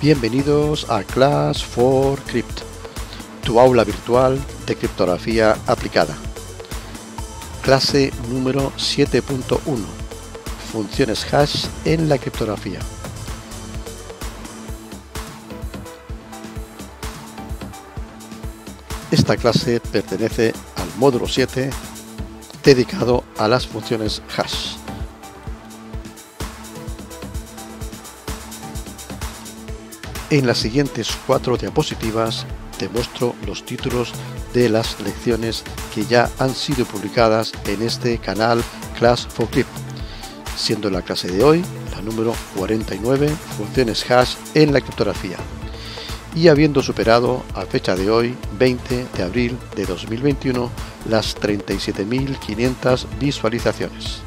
Bienvenidos a Class for Crypt, tu aula virtual de criptografía aplicada. Clase número 7.1. Funciones hash en la criptografía. Esta clase pertenece al módulo 7 dedicado a las funciones hash. En las siguientes cuatro diapositivas te muestro los títulos de las lecciones que ya han sido publicadas en este canal Class 4 Clip, siendo la clase de hoy la número 49, funciones hash en la criptografía, y habiendo superado a fecha de hoy, 20 de abril de 2021, las 37.500 visualizaciones.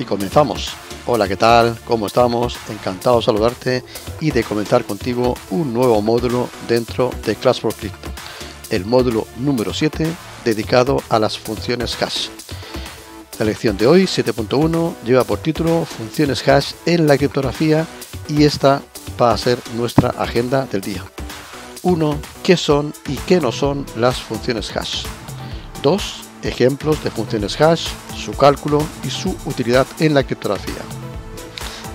y comenzamos. Hola, ¿qué tal? ¿Cómo estamos? Encantado de saludarte y de comentar contigo un nuevo módulo dentro de Class for Crypto, el módulo número 7 dedicado a las funciones hash. La lección de hoy, 7.1, lleva por título Funciones hash en la criptografía y esta va a ser nuestra agenda del día. 1. ¿Qué son y qué no son las funciones hash? 2 ejemplos de funciones hash, su cálculo y su utilidad en la criptografía.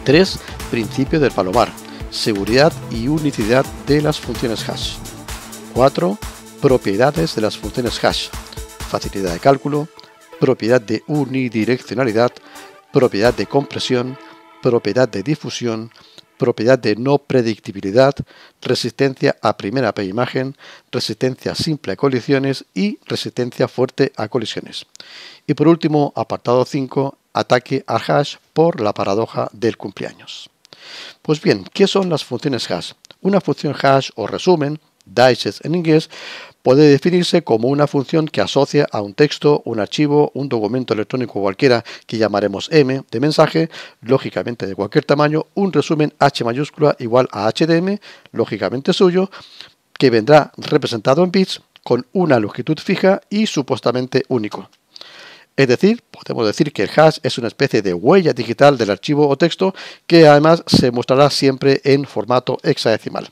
3. Principio del palomar, seguridad y unicidad de las funciones hash. 4. Propiedades de las funciones hash, facilidad de cálculo, propiedad de unidireccionalidad, propiedad de compresión, propiedad de difusión, propiedad de no predictibilidad, resistencia a primera imagen, resistencia simple a colisiones y resistencia fuerte a colisiones. Y por último, apartado 5, ataque a hash por la paradoja del cumpleaños. Pues bien, ¿qué son las funciones hash? Una función hash o resumen, dices en inglés, puede definirse como una función que asocia a un texto, un archivo, un documento electrónico cualquiera que llamaremos M de mensaje, lógicamente de cualquier tamaño, un resumen H mayúscula igual a HDM, lógicamente suyo, que vendrá representado en bits con una longitud fija y supuestamente único. Es decir, podemos decir que el hash es una especie de huella digital del archivo o texto que además se mostrará siempre en formato hexadecimal.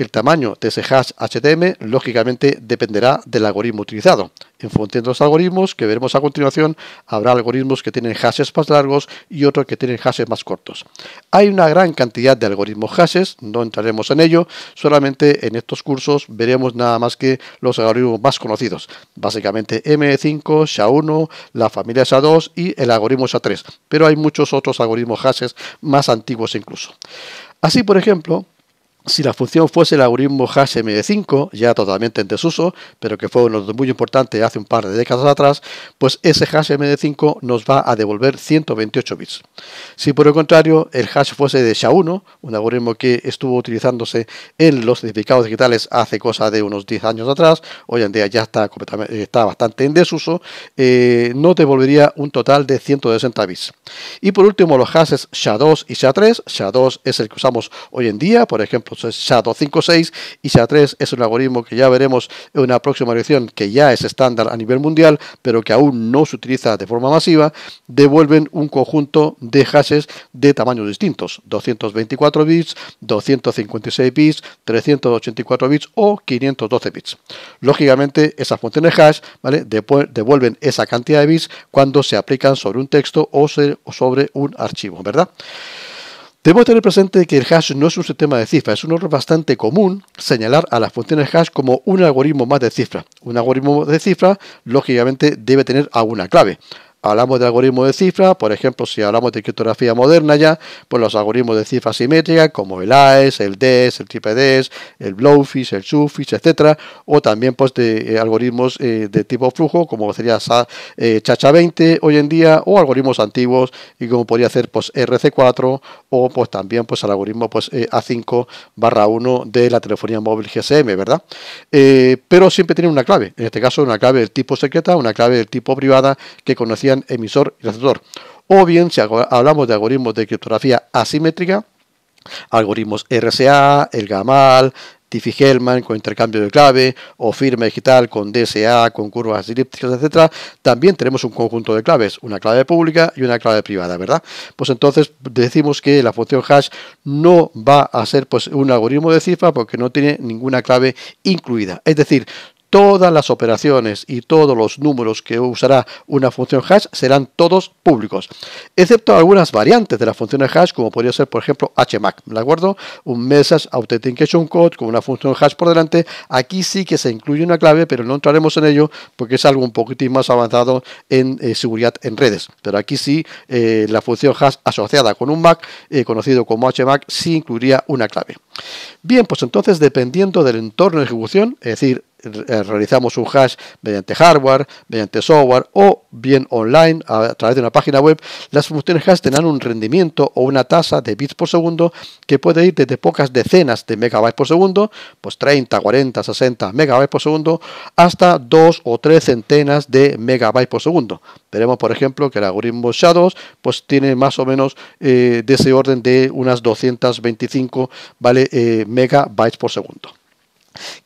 El tamaño de ese hash htm lógicamente dependerá del algoritmo utilizado. En función de los algoritmos que veremos a continuación, habrá algoritmos que tienen hashes más largos y otros que tienen hashes más cortos. Hay una gran cantidad de algoritmos hashes, no entraremos en ello, solamente en estos cursos veremos nada más que los algoritmos más conocidos, básicamente M5, SHA-1, la familia SHA-2 y el algoritmo SHA-3, pero hay muchos otros algoritmos hashes más antiguos incluso. Así, por ejemplo, si la función fuese el algoritmo md 5 ya totalmente en desuso, pero que fue muy importante hace un par de décadas atrás, pues ese md 5 nos va a devolver 128 bits. Si por el contrario el hash fuese de SHA-1, un algoritmo que estuvo utilizándose en los certificados digitales hace cosa de unos 10 años atrás, hoy en día ya está, bastante en desuso, eh, no devolvería un total de 160 bits. Y por último los hashes SHA-2 y SHA-3, SHA-2 es el que usamos hoy en día, por ejemplo, entonces, SHA-256 y SHA-3 es un algoritmo que ya veremos en una próxima edición que ya es estándar a nivel mundial, pero que aún no se utiliza de forma masiva, devuelven un conjunto de hashes de tamaños distintos, 224 bits, 256 bits, 384 bits o 512 bits. Lógicamente, esas funciones hash ¿vale? devuelven esa cantidad de bits cuando se aplican sobre un texto o sobre un archivo, ¿verdad? Debemos tener presente que el hash no es un sistema de cifras, es un error bastante común señalar a las funciones hash como un algoritmo más de cifras. Un algoritmo de cifras, lógicamente, debe tener alguna clave. Hablamos de algoritmos de cifra, por ejemplo, si hablamos de criptografía moderna ya, pues los algoritmos de cifra simétrica como el AES, el DES, el TPDES el BLOWFISH, el SUFISH, etcétera, o también pues de eh, algoritmos eh, de tipo flujo como sería eh, Chacha20 hoy en día o algoritmos antiguos y como podría ser pues RC4 o pues también pues el algoritmo pues eh, A5 1 de la telefonía móvil GSM, ¿verdad? pero siempre tiene una clave, en este caso una clave del tipo secreta, una clave del tipo privada que conocía emisor y receptor. O bien, si hablamos de algoritmos de criptografía asimétrica, algoritmos RSA, el GAMAL, Diffie-Hellman con intercambio de clave o firma digital con DSA, con curvas elípticas, etcétera, también tenemos un conjunto de claves, una clave pública y una clave privada, ¿verdad? Pues entonces decimos que la función hash no va a ser pues un algoritmo de cifra porque no tiene ninguna clave incluida. Es decir, todas las operaciones y todos los números que usará una función hash serán todos públicos, excepto algunas variantes de las funciones hash, como podría ser, por ejemplo, HMAC, Me acuerdo? Un message authentication code con una función hash por delante. Aquí sí que se incluye una clave, pero no entraremos en ello porque es algo un poquitín más avanzado en eh, seguridad en redes. Pero aquí sí, eh, la función hash asociada con un MAC, eh, conocido como HMAC, sí incluiría una clave. Bien, pues entonces, dependiendo del entorno de ejecución, es decir, eh, realizamos un hash mediante hardware, mediante software o bien online a través de una página web, las funciones hash tendrán un rendimiento o una tasa de bits por segundo que puede ir desde pocas decenas de megabytes por segundo, pues 30, 40, 60 megabytes por segundo, hasta dos o tres centenas de megabytes por segundo. Veremos, por ejemplo, que el algoritmo Shadows pues, tiene más o menos eh, de ese orden de unas 225 eh, megabytes por segundo.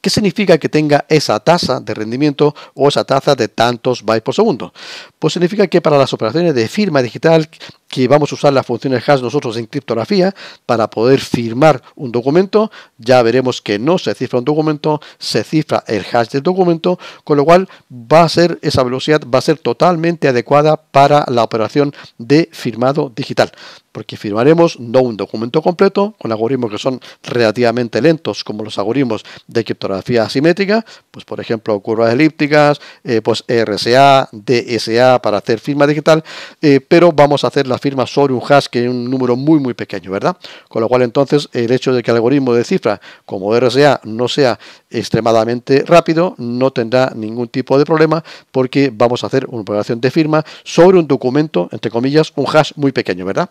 ¿Qué significa que tenga esa tasa de rendimiento o esa tasa de tantos bytes por segundo? Pues significa que para las operaciones de firma digital que vamos a usar las funciones hash nosotros en criptografía para poder firmar un documento, ya veremos que no se cifra un documento, se cifra el hash del documento, con lo cual va a ser esa velocidad va a ser totalmente adecuada para la operación de firmado digital, porque firmaremos no un documento completo con algoritmos que son relativamente lentos como los algoritmos de criptografía asimétrica, pues por ejemplo curvas elípticas, eh, pues RSA, DSA para hacer firma digital, eh, pero vamos a hacer las firma sobre un hash que es un número muy muy pequeño, ¿verdad? Con lo cual entonces el hecho de que el algoritmo de cifra como RSA no sea extremadamente rápido no tendrá ningún tipo de problema porque vamos a hacer una operación de firma sobre un documento, entre comillas, un hash muy pequeño, ¿verdad?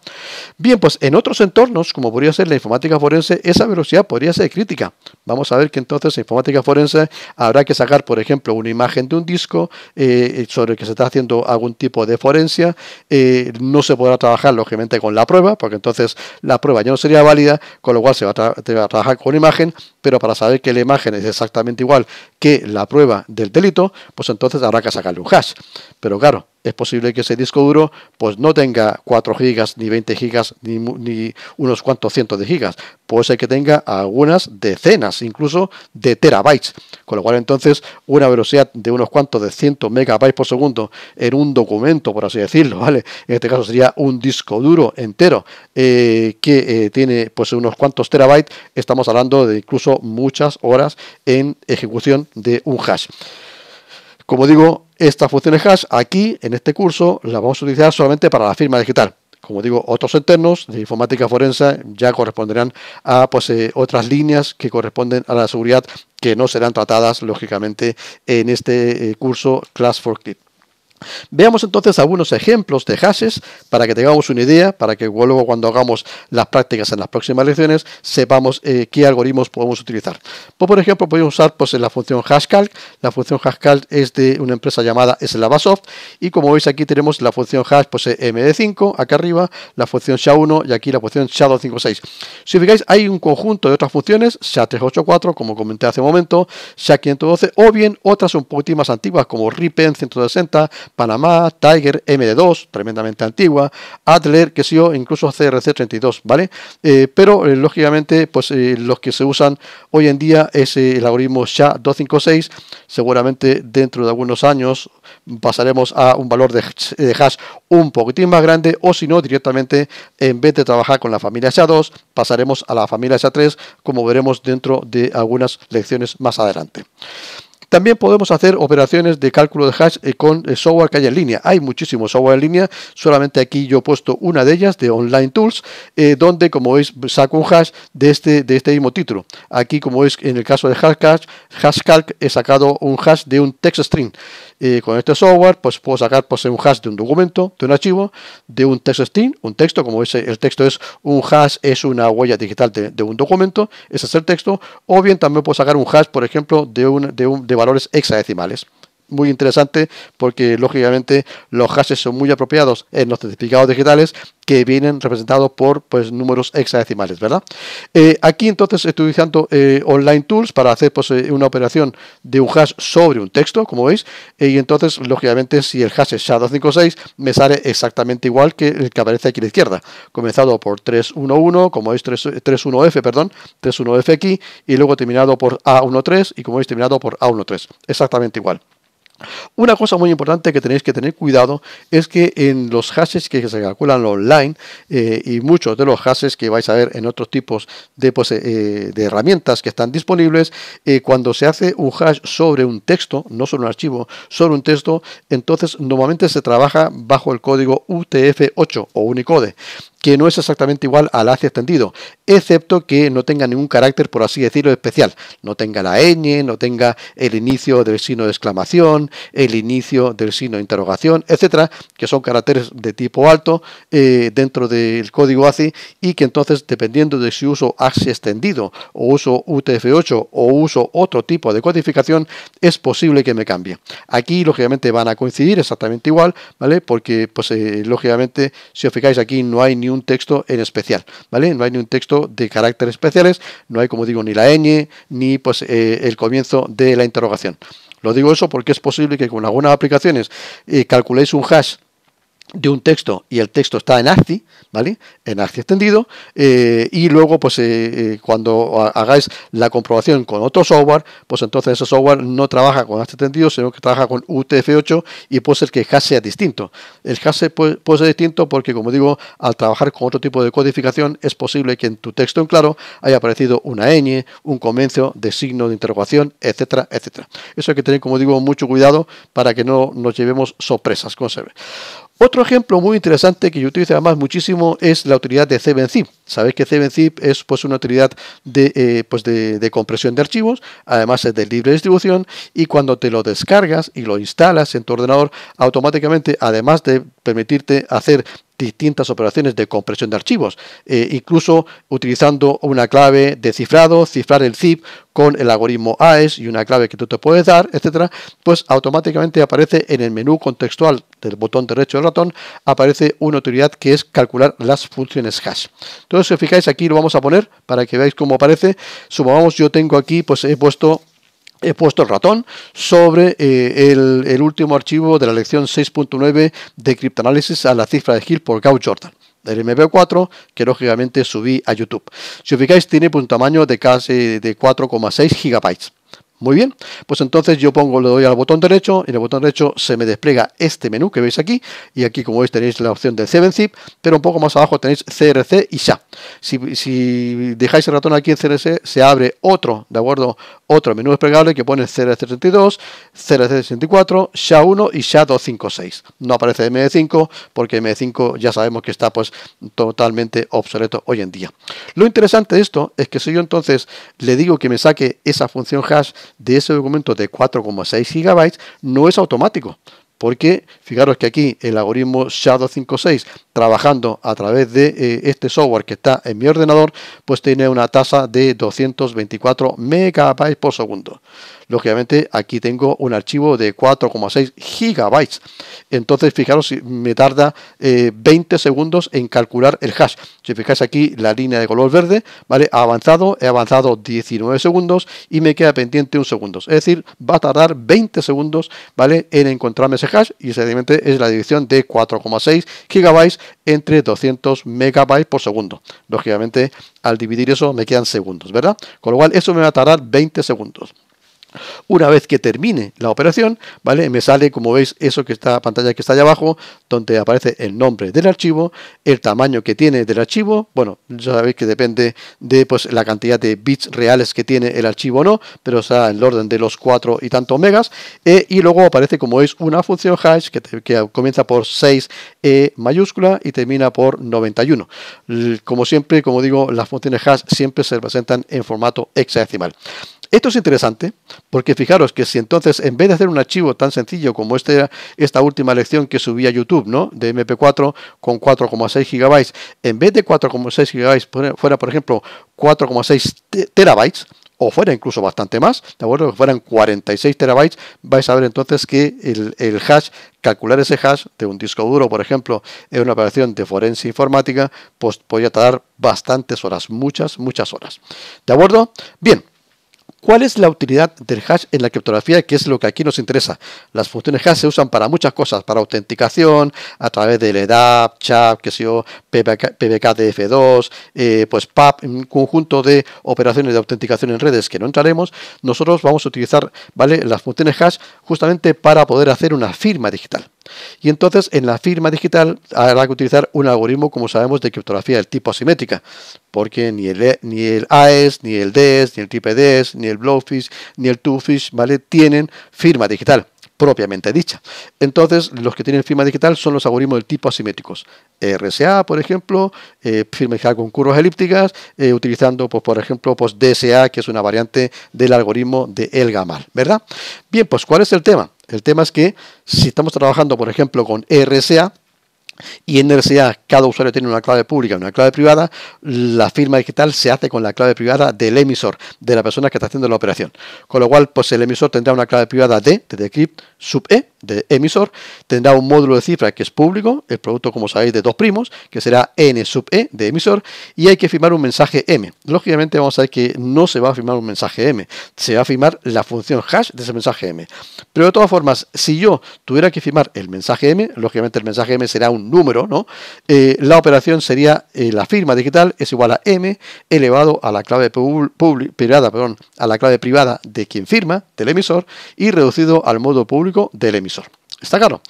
Bien, pues en otros entornos, como podría ser la informática forense, esa velocidad podría ser crítica. Vamos a ver que entonces en informática forense habrá que sacar, por ejemplo, una imagen de un disco eh, sobre el que se está haciendo algún tipo de forencia, eh, no se podrá trabajar lógicamente con la prueba, porque entonces la prueba ya no sería válida, con lo cual se va a, trabajar con imagen, pero para saber que la imagen es exactamente igual que la prueba del delito, pues entonces habrá que sacarle un hash. Pero claro, es posible que ese disco duro pues no tenga 4 gigas, ni 20 gigas, ni, unos cuantos cientos de gigas. Puede ser que tenga algunas decenas, incluso de terabytes. Con lo cual entonces una velocidad de unos cuantos de 100 megabytes por segundo en un documento, por así decirlo, ¿vale? En este caso sería un disco duro entero eh, que eh, tiene pues unos cuantos terabytes. Estamos hablando de incluso muchas horas en ejecución de un hash. Como digo, estas funciones hash aquí, en este curso, las vamos a utilizar solamente para la firma digital. Como digo, otros internos de informática forense ya corresponderán a pues, eh, otras líneas que corresponden a la seguridad que no serán tratadas, lógicamente, en este eh, curso Class for Clip. Veamos entonces algunos ejemplos de hashes para que tengamos una idea, para que luego cuando hagamos las prácticas en las próximas lecciones sepamos eh, qué algoritmos podemos utilizar. Pues, por ejemplo, podemos usar pues, la función hashCalc. La función hashCalc es de una empresa llamada Slavasoft y como veis aquí tenemos la función hash pues, MD5 acá arriba, la función SHA1 y aquí la función SHA256. Si fijáis hay un conjunto de otras funciones, SHA384 como comenté hace un momento, SHA512 o bien otras un poquito más antiguas como RIPEN e 160, Panamá, Tiger MD2, tremendamente antigua, Adler, que sí, o incluso CRC32, ¿vale? Eh, pero eh, lógicamente, pues eh, los que se usan hoy en día es el algoritmo SHA-256, seguramente dentro de algunos años pasaremos a un valor de, de hash un poquitín más grande o si no, directamente en vez de trabajar con la familia SHA-2, pasaremos a la familia SHA-3, como veremos dentro de algunas lecciones más adelante. También podemos hacer operaciones de cálculo de hash eh, con eh, software que hay en línea. Hay muchísimos software en línea, solamente aquí yo he puesto una de ellas de Online Tools, eh, donde como veis saco un hash de este, de este mismo título. Aquí como veis en el caso de Hashcash, Hashcalc he sacado un hash de un text string con este software pues puedo sacar pues, un hash de un documento, de un archivo, de un texto string, un texto, como ese, el texto es un hash, es una huella digital de, un documento, ese es el texto, o bien también puedo sacar un hash, por ejemplo, de, de, de valores hexadecimales muy interesante porque lógicamente los hashes son muy apropiados en los certificados digitales que vienen representados por pues, números hexadecimales, ¿verdad? Eh, aquí entonces estoy utilizando eh, online tools para hacer pues, eh, una operación de un hash sobre un texto, como veis, y entonces lógicamente si el hash es SHA-256 me sale exactamente igual que el que aparece aquí a la izquierda, comenzado por 311, como veis 31F, perdón, 31F aquí, y luego terminado por A13 y como veis terminado por A13, exactamente igual. Una cosa muy importante que tenéis que tener cuidado es que en los hashes que se calculan online eh, y muchos de los hashes que vais a ver en otros tipos de, eh, herramientas que están disponibles, eh, cuando se hace un hash sobre un texto, no sobre un archivo, sobre un texto, entonces normalmente se trabaja bajo el código UTF-8 o Unicode que no es exactamente igual al ASCII extendido, excepto que no tenga ningún carácter, por así decirlo, especial. No tenga la ñ, no tenga el inicio del signo de exclamación, el inicio del signo de interrogación, etcétera, que son caracteres de tipo alto eh, dentro del código ACI y que entonces, dependiendo de si uso ACI extendido o uso UTF-8 o uso otro tipo de codificación, es posible que me cambie. Aquí, lógicamente, van a coincidir exactamente igual, ¿vale? Porque, pues, eh, lógicamente, si os fijáis aquí, no hay ni un texto en especial, ¿vale? No hay ni un texto de carácter especiales, no hay, como digo, ni la ñ, ni pues eh, el comienzo de la interrogación. Lo digo eso porque es posible que con algunas aplicaciones eh, calculéis un hash de un texto y el texto está en ASCII, ¿vale? En ASCII extendido, eh, y luego, pues eh, eh, cuando hagáis la comprobación con otro software, pues entonces ese software no trabaja con ASCII extendido, sino que trabaja con UTF-8 y puede ser que el hash sea distinto. El hash puede, ser distinto porque, como digo, al trabajar con otro tipo de codificación, es posible que en tu texto en claro haya aparecido una ñ, un comienzo de signo de interrogación, etcétera, etcétera. Eso hay que tener, como digo, mucho cuidado para que no nos llevemos sorpresas, con otro ejemplo muy interesante que yo utilizo además muchísimo es la utilidad de 7-zip. Sabéis que 7-zip es pues, una utilidad de, eh, pues de, compresión de archivos, además es de libre distribución y cuando te lo descargas y lo instalas en tu ordenador, automáticamente, además de permitirte hacer distintas operaciones de compresión de archivos, eh, incluso utilizando una clave de cifrado, cifrar el zip con el algoritmo AES y una clave que tú te puedes dar, etcétera, pues automáticamente aparece en el menú contextual del botón derecho del ratón, aparece una utilidad que es calcular las funciones hash. Entonces, si os fijáis aquí, lo vamos a poner para que veáis cómo aparece. Supongamos, yo tengo aquí, pues he puesto he puesto el ratón sobre eh, el, último archivo de la lección 6.9 de criptoanálisis a la cifra de Hill por Gau Jordan del MP4 que lógicamente subí a YouTube. Si os fijáis tiene un tamaño de casi de 4,6 gigabytes. Muy bien, pues entonces yo pongo, le doy al botón derecho, y en el botón derecho se me despliega este menú que veis aquí, y aquí como veis tenéis la opción del 7-Zip, pero un poco más abajo tenéis CRC y SHA. Si, dejáis el ratón aquí en CRC, se abre otro, de acuerdo, otro menú desplegable que pone CRC32, CRC64, SHA1 y SHA256. No aparece md 5 e porque md 5 e ya sabemos que está pues totalmente obsoleto hoy en día. Lo interesante de esto es que si yo entonces le digo que me saque esa función hash, de ese documento de 4,6 gigabytes no es automático. Porque fijaros que aquí el algoritmo Shadow 5.6 trabajando a través de eh, este software que está en mi ordenador, pues tiene una tasa de 224 megabytes por segundo. Lógicamente, aquí tengo un archivo de 4,6 gigabytes. Entonces, fijaros, me tarda 20 eh, segundos en calcular el hash. Si fijáis aquí la línea de color verde, ¿vale? Ha avanzado, he avanzado 19 segundos y me queda pendiente un segundo. Es decir, va a tardar 20 segundos, ¿vale? En encontrarme ese hash y sencillamente es la división de 4,6 gigabytes entre 200 megabytes por segundo. Lógicamente, al dividir eso me quedan segundos, ¿verdad? Con lo cual, eso me va a tardar 20 segundos. Una vez que termine la operación, ¿vale? Me sale, como veis, eso que está pantalla que está allá abajo, donde aparece el nombre del archivo, el tamaño que tiene del archivo, bueno, ya sabéis que depende de pues, la cantidad de bits reales que tiene el archivo o no, pero está en el orden de los 4 y tanto megas, eh, y luego aparece, como veis, una función hash que, comienza por 6 e mayúscula y termina por 91. Como siempre, como digo, las funciones hash siempre se presentan en formato hexadecimal. Esto es interesante porque fijaros que si entonces en vez de hacer un archivo tan sencillo como este, esta última lección que subí a YouTube, ¿no? De MP4 con 4,6 GB, en vez de 4,6 GB fuera por ejemplo 4,6 terabytes, o fuera incluso bastante más, ¿de acuerdo? Que fueran 46 terabytes, vais a ver entonces que el, el, hash, calcular ese hash de un disco duro, por ejemplo, en una operación de forense informática, pues podría tardar bastantes horas, muchas, muchas horas. ¿De acuerdo? Bien. ¿Cuál es la utilidad del hash en la criptografía, que es lo que aquí nos interesa? Las funciones hash se usan para muchas cosas, para autenticación, a través del EDAP, CHAP, que yo, PBKDF2, eh, pues PAP, un conjunto de operaciones de autenticación en redes que no entraremos. Nosotros vamos a utilizar ¿vale? las funciones hash justamente para poder hacer una firma digital. Y entonces en la firma digital habrá que utilizar un algoritmo, como sabemos, de criptografía del tipo asimétrica, porque ni el, e, ni el AES, ni el DES, ni el e DES, ni el Blowfish, ni el Twofish, ¿vale? Tienen firma digital propiamente dicha. Entonces, los que tienen firma digital son los algoritmos del tipo asimétricos. RSA, por ejemplo, eh, firma digital con curvas elípticas, eh, utilizando, pues, por ejemplo, pues, DSA, que es una variante del algoritmo de Elgamal, ¿verdad? Bien, pues, ¿cuál es el tema? El tema es que si estamos trabajando, por ejemplo, con RSA, y en necesidad cada usuario tiene una clave pública y una clave privada. La firma digital se hace con la clave privada del emisor, de la persona que está haciendo la operación. Con lo cual, pues el emisor tendrá una clave privada D, de decrypt sub E, de emisor. Tendrá un módulo de cifra que es público, el producto, como sabéis, de dos primos, que será N sub E, de emisor. Y hay que firmar un mensaje M. Lógicamente, vamos a ver que no se va a firmar un mensaje M, se va a firmar la función hash de ese mensaje M. Pero de todas formas, si yo tuviera que firmar el mensaje M, lógicamente el mensaje M será un número, ¿no? Eh, la operación sería eh, la firma digital es igual a M elevado a la clave privada, perdón, a la clave privada de quien firma, del emisor, y reducido al modo público del emisor. Está claro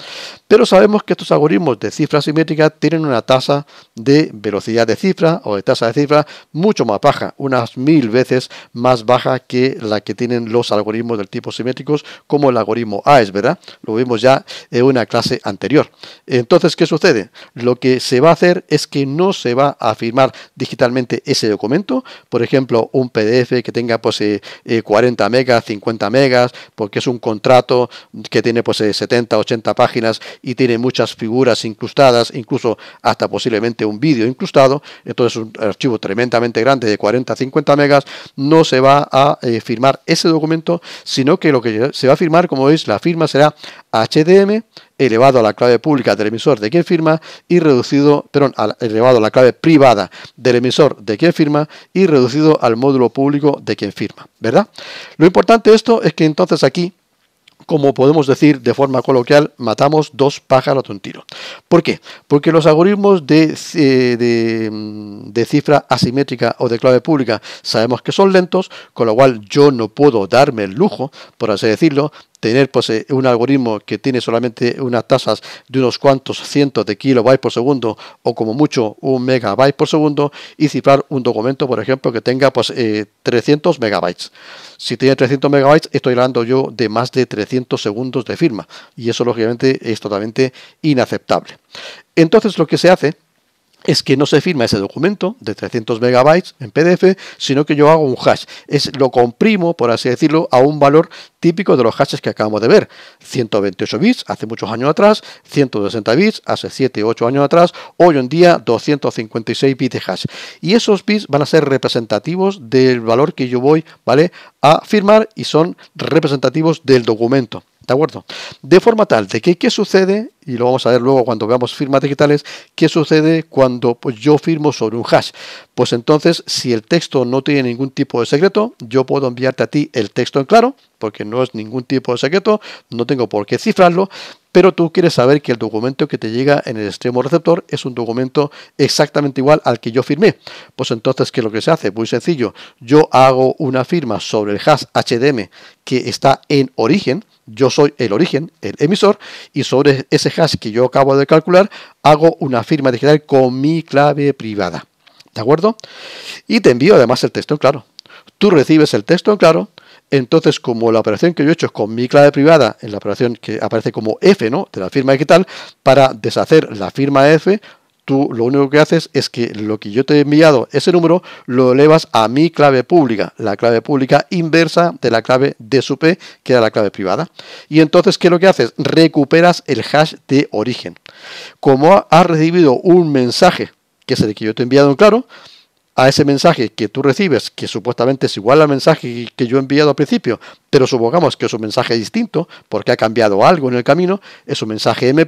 Pero sabemos que estos algoritmos de cifra simétrica tienen una tasa de velocidad de cifra o de tasa de cifra mucho más baja, unas mil veces más baja que la que tienen los algoritmos del tipo simétricos, como el algoritmo AES, ¿verdad? Lo vimos ya en una clase anterior. Entonces, ¿qué sucede? Lo que se va a hacer es que no se va a firmar digitalmente ese documento, por ejemplo, un PDF que tenga pues 40 eh, eh, megas, 50 megas, porque es un contrato que tiene pues 70 eh, o 80 páginas y tiene muchas figuras incrustadas, incluso hasta posiblemente un vídeo incrustado, entonces un archivo tremendamente grande de 40 a 50 megas, no se va a eh, firmar ese documento, sino que lo que se va a firmar, como veis, la firma será HDM elevado a la clave pública del emisor de quien firma y reducido, perdón, elevado a la clave privada del emisor de quien firma y reducido al módulo público de quien firma, ¿verdad? Lo importante de esto es que entonces aquí como podemos decir de forma coloquial, matamos dos pájaros de un tiro. ¿Por qué? Porque los algoritmos de, eh, mm, de cifra asimétrica o de clave pública sabemos que son lentos, con lo cual yo no puedo darme el lujo, por así decirlo, tener pues, eh, un algoritmo que tiene solamente unas tasas de unos cuantos cientos de kilobytes por segundo o como mucho un megabyte por segundo y cifrar un documento, por ejemplo, que tenga pues, 300 eh, megabytes. Si tiene 300 megabytes, estoy hablando yo de más de 300 segundos de firma y eso lógicamente es totalmente inaceptable. Entonces lo que se hace es que no se firma ese documento de 300 megabytes en PDF, sino que yo hago un hash. Es, lo comprimo, por así decirlo, a un valor típico de los hashes que acabamos de ver. 128 bits hace muchos años atrás, 160 bits hace 7 o 8 años atrás, hoy en día 256 bits de hash. Y esos bits van a ser representativos del valor que yo voy a firmar y son representativos del documento. ¿De acuerdo? De forma tal de que qué sucede, y lo vamos a ver luego cuando veamos firmas digitales, qué sucede cuando pues, yo firmo sobre un hash. Pues entonces, si el texto no tiene ningún tipo de secreto, yo puedo enviarte a ti el texto en claro, porque no es ningún tipo de secreto, no tengo por qué cifrarlo, pero tú quieres saber que el documento que te llega en el extremo receptor es un documento exactamente igual al que yo firmé. Pues entonces, ¿qué es lo que se hace? Muy sencillo, yo hago una firma sobre el hash HDM que está en origen, yo soy el origen, el emisor, y sobre ese hash que yo acabo de calcular, hago una firma digital con mi clave privada. ¿De acuerdo? Y te envío además el texto en claro. Tú recibes el texto en claro, entonces, como la operación que yo he hecho es con mi clave privada, en la operación que aparece como F, ¿no? De la firma digital, para deshacer la firma F, tú lo único que haces es que lo que yo te he enviado, ese número, lo elevas a mi clave pública, la clave pública inversa de la clave de su P, que era la clave privada. Y entonces, ¿qué es lo que haces? Recuperas el hash de origen. Como has recibido un mensaje, que es el que yo te he enviado en claro, a ese mensaje que tú recibes, que supuestamente es igual al mensaje que yo he enviado al principio, pero supongamos que es un mensaje distinto, porque ha cambiado algo en el camino, es un mensaje M',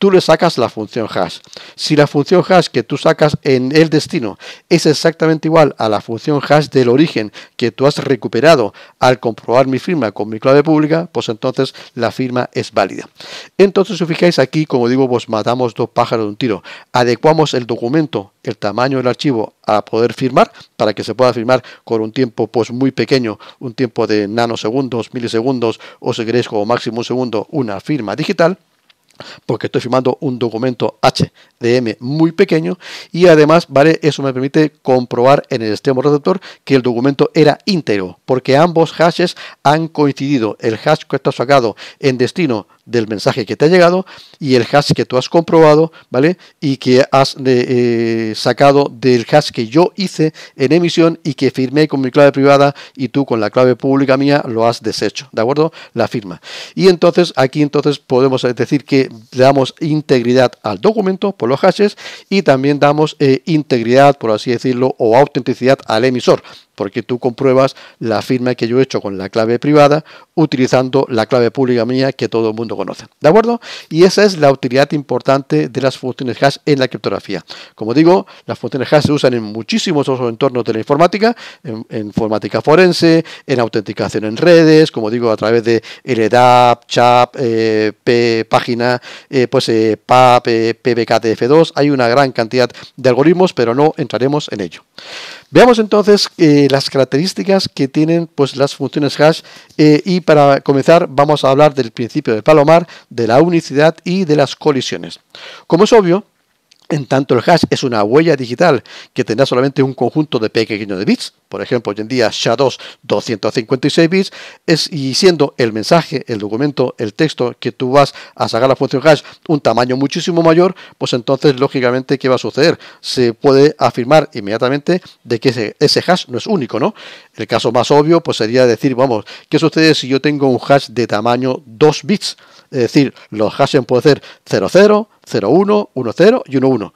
tú le sacas la función hash. Si la función hash que tú sacas en el destino es exactamente igual a la función hash del origen que tú has recuperado al comprobar mi firma con mi clave pública, pues entonces la firma es válida. Entonces, si fijáis aquí, como digo, pues matamos dos pájaros de un tiro. Adecuamos el documento, el tamaño del archivo a poder firmar para que se pueda firmar con un tiempo pues muy pequeño, un tiempo de nanosegundos, milisegundos o si queréis como máximo un segundo, una firma digital porque estoy firmando un documento HDM muy pequeño y además, ¿vale? Eso me permite comprobar en el extremo receptor que el documento era íntegro, porque ambos hashes han coincidido. El hash que está sacado en destino del mensaje que te ha llegado y el hash que tú has comprobado, ¿vale? Y que has eh, eh, sacado del hash que yo hice en emisión y que firmé con mi clave privada y tú con la clave pública mía lo has deshecho, ¿de acuerdo? La firma. Y entonces aquí entonces podemos decir que le damos integridad al documento por los hashes y también damos eh, integridad, por así decirlo, o autenticidad al emisor porque tú compruebas la firma que yo he hecho con la clave privada utilizando la clave pública mía que todo el mundo conoce. ¿De acuerdo? Y esa es la utilidad importante de las funciones hash en la criptografía. Como digo, las funciones hash se usan en muchísimos otros entornos de la informática, en, informática forense, en autenticación en redes, como digo, a través de LDAP, CHAP, eh, P, página, eh, pues PAP, eh, PBKTF2. Hay una gran cantidad de algoritmos, pero no entraremos en ello. Veamos entonces las características que tienen pues, las funciones hash eh, y para comenzar vamos a hablar del principio de palomar, de la unicidad y de las colisiones. Como es obvio, en tanto, el hash es una huella digital que tendrá solamente un conjunto de pequeños de bits. Por ejemplo, hoy en día SHA-2 256 bits es, y siendo el mensaje, el documento, el texto que tú vas a sacar la función hash un tamaño muchísimo mayor, pues entonces lógicamente ¿qué va a suceder? Se puede afirmar inmediatamente de que ese, ese hash no es único, ¿no? El caso más obvio pues sería decir, vamos, ¿qué sucede si yo tengo un hash de tamaño 2 bits? Es decir, los hash pueden ser 00, 01, 10 y 11.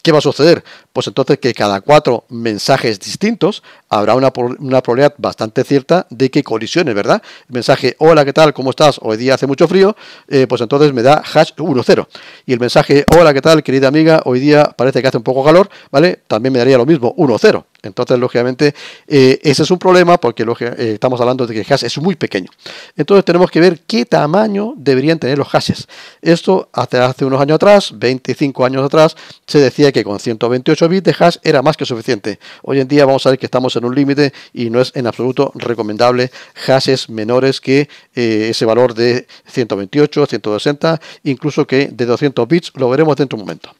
¿Qué va a suceder? Pues entonces que cada cuatro mensajes distintos habrá una, probabilidad bastante cierta de que colisione, ¿verdad? El mensaje, hola, ¿qué tal? ¿Cómo estás? Hoy día hace mucho frío, eh, pues entonces me da hash 10. Y el mensaje, hola, ¿qué tal, querida amiga? Hoy día parece que hace un poco calor, ¿vale? También me daría lo mismo, 10. Entonces, lógicamente, eh, ese es un problema porque eh, estamos hablando de que el hash es muy pequeño. Entonces, tenemos que ver qué tamaño deberían tener los hashes. Esto hasta hace unos años atrás, 25 años atrás, se decía que con 128 bits de hash era más que suficiente. Hoy en día vamos a ver que estamos en un límite y no es en absoluto recomendable hashes menores que eh, ese valor de 128, 160, incluso que de 200 bits, lo veremos dentro de un momento.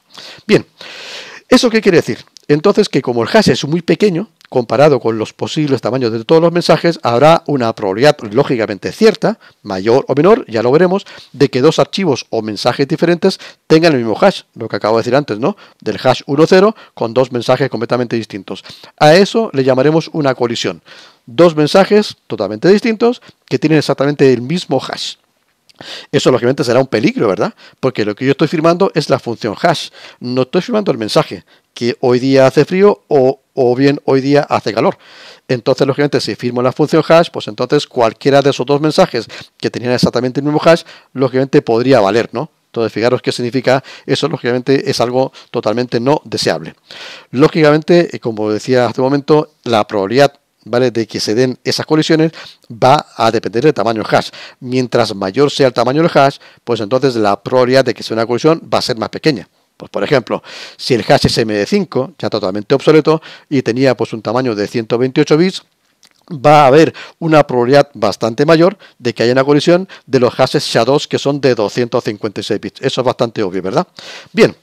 Bien. ¿Eso qué quiere decir? Entonces que como el hash es muy pequeño, comparado con los posibles tamaños de todos los mensajes, habrá una probabilidad lógicamente cierta, mayor o menor, ya lo veremos, de que dos archivos o mensajes diferentes tengan el mismo hash, lo que acabo de decir antes, ¿no? Del hash 1.0 con dos mensajes completamente distintos. A eso le llamaremos una colisión. Dos mensajes totalmente distintos que tienen exactamente el mismo hash. Eso lógicamente será un peligro, ¿verdad? Porque lo que yo estoy firmando es la función hash. No estoy firmando el mensaje que hoy día hace frío o, bien hoy día hace calor. Entonces, lógicamente, si firmo la función hash, pues entonces cualquiera de esos dos mensajes que tenían exactamente el mismo hash, lógicamente podría valer, ¿no? Entonces, fijaros qué significa eso, lógicamente es algo totalmente no deseable. Lógicamente, eh, como decía hace un momento, la probabilidad ¿vale? De que se den esas colisiones va a depender del tamaño del hash. Mientras mayor sea el tamaño del hash, pues entonces la probabilidad de que sea una colisión va a ser más pequeña. Pues por ejemplo, si el hash md 5 ya totalmente obsoleto, y tenía pues un tamaño de 128 bits, va a haber una probabilidad bastante mayor de que haya una colisión de los hashes SHA-2 que son de 256 bits. Eso es bastante obvio, ¿verdad? Bien,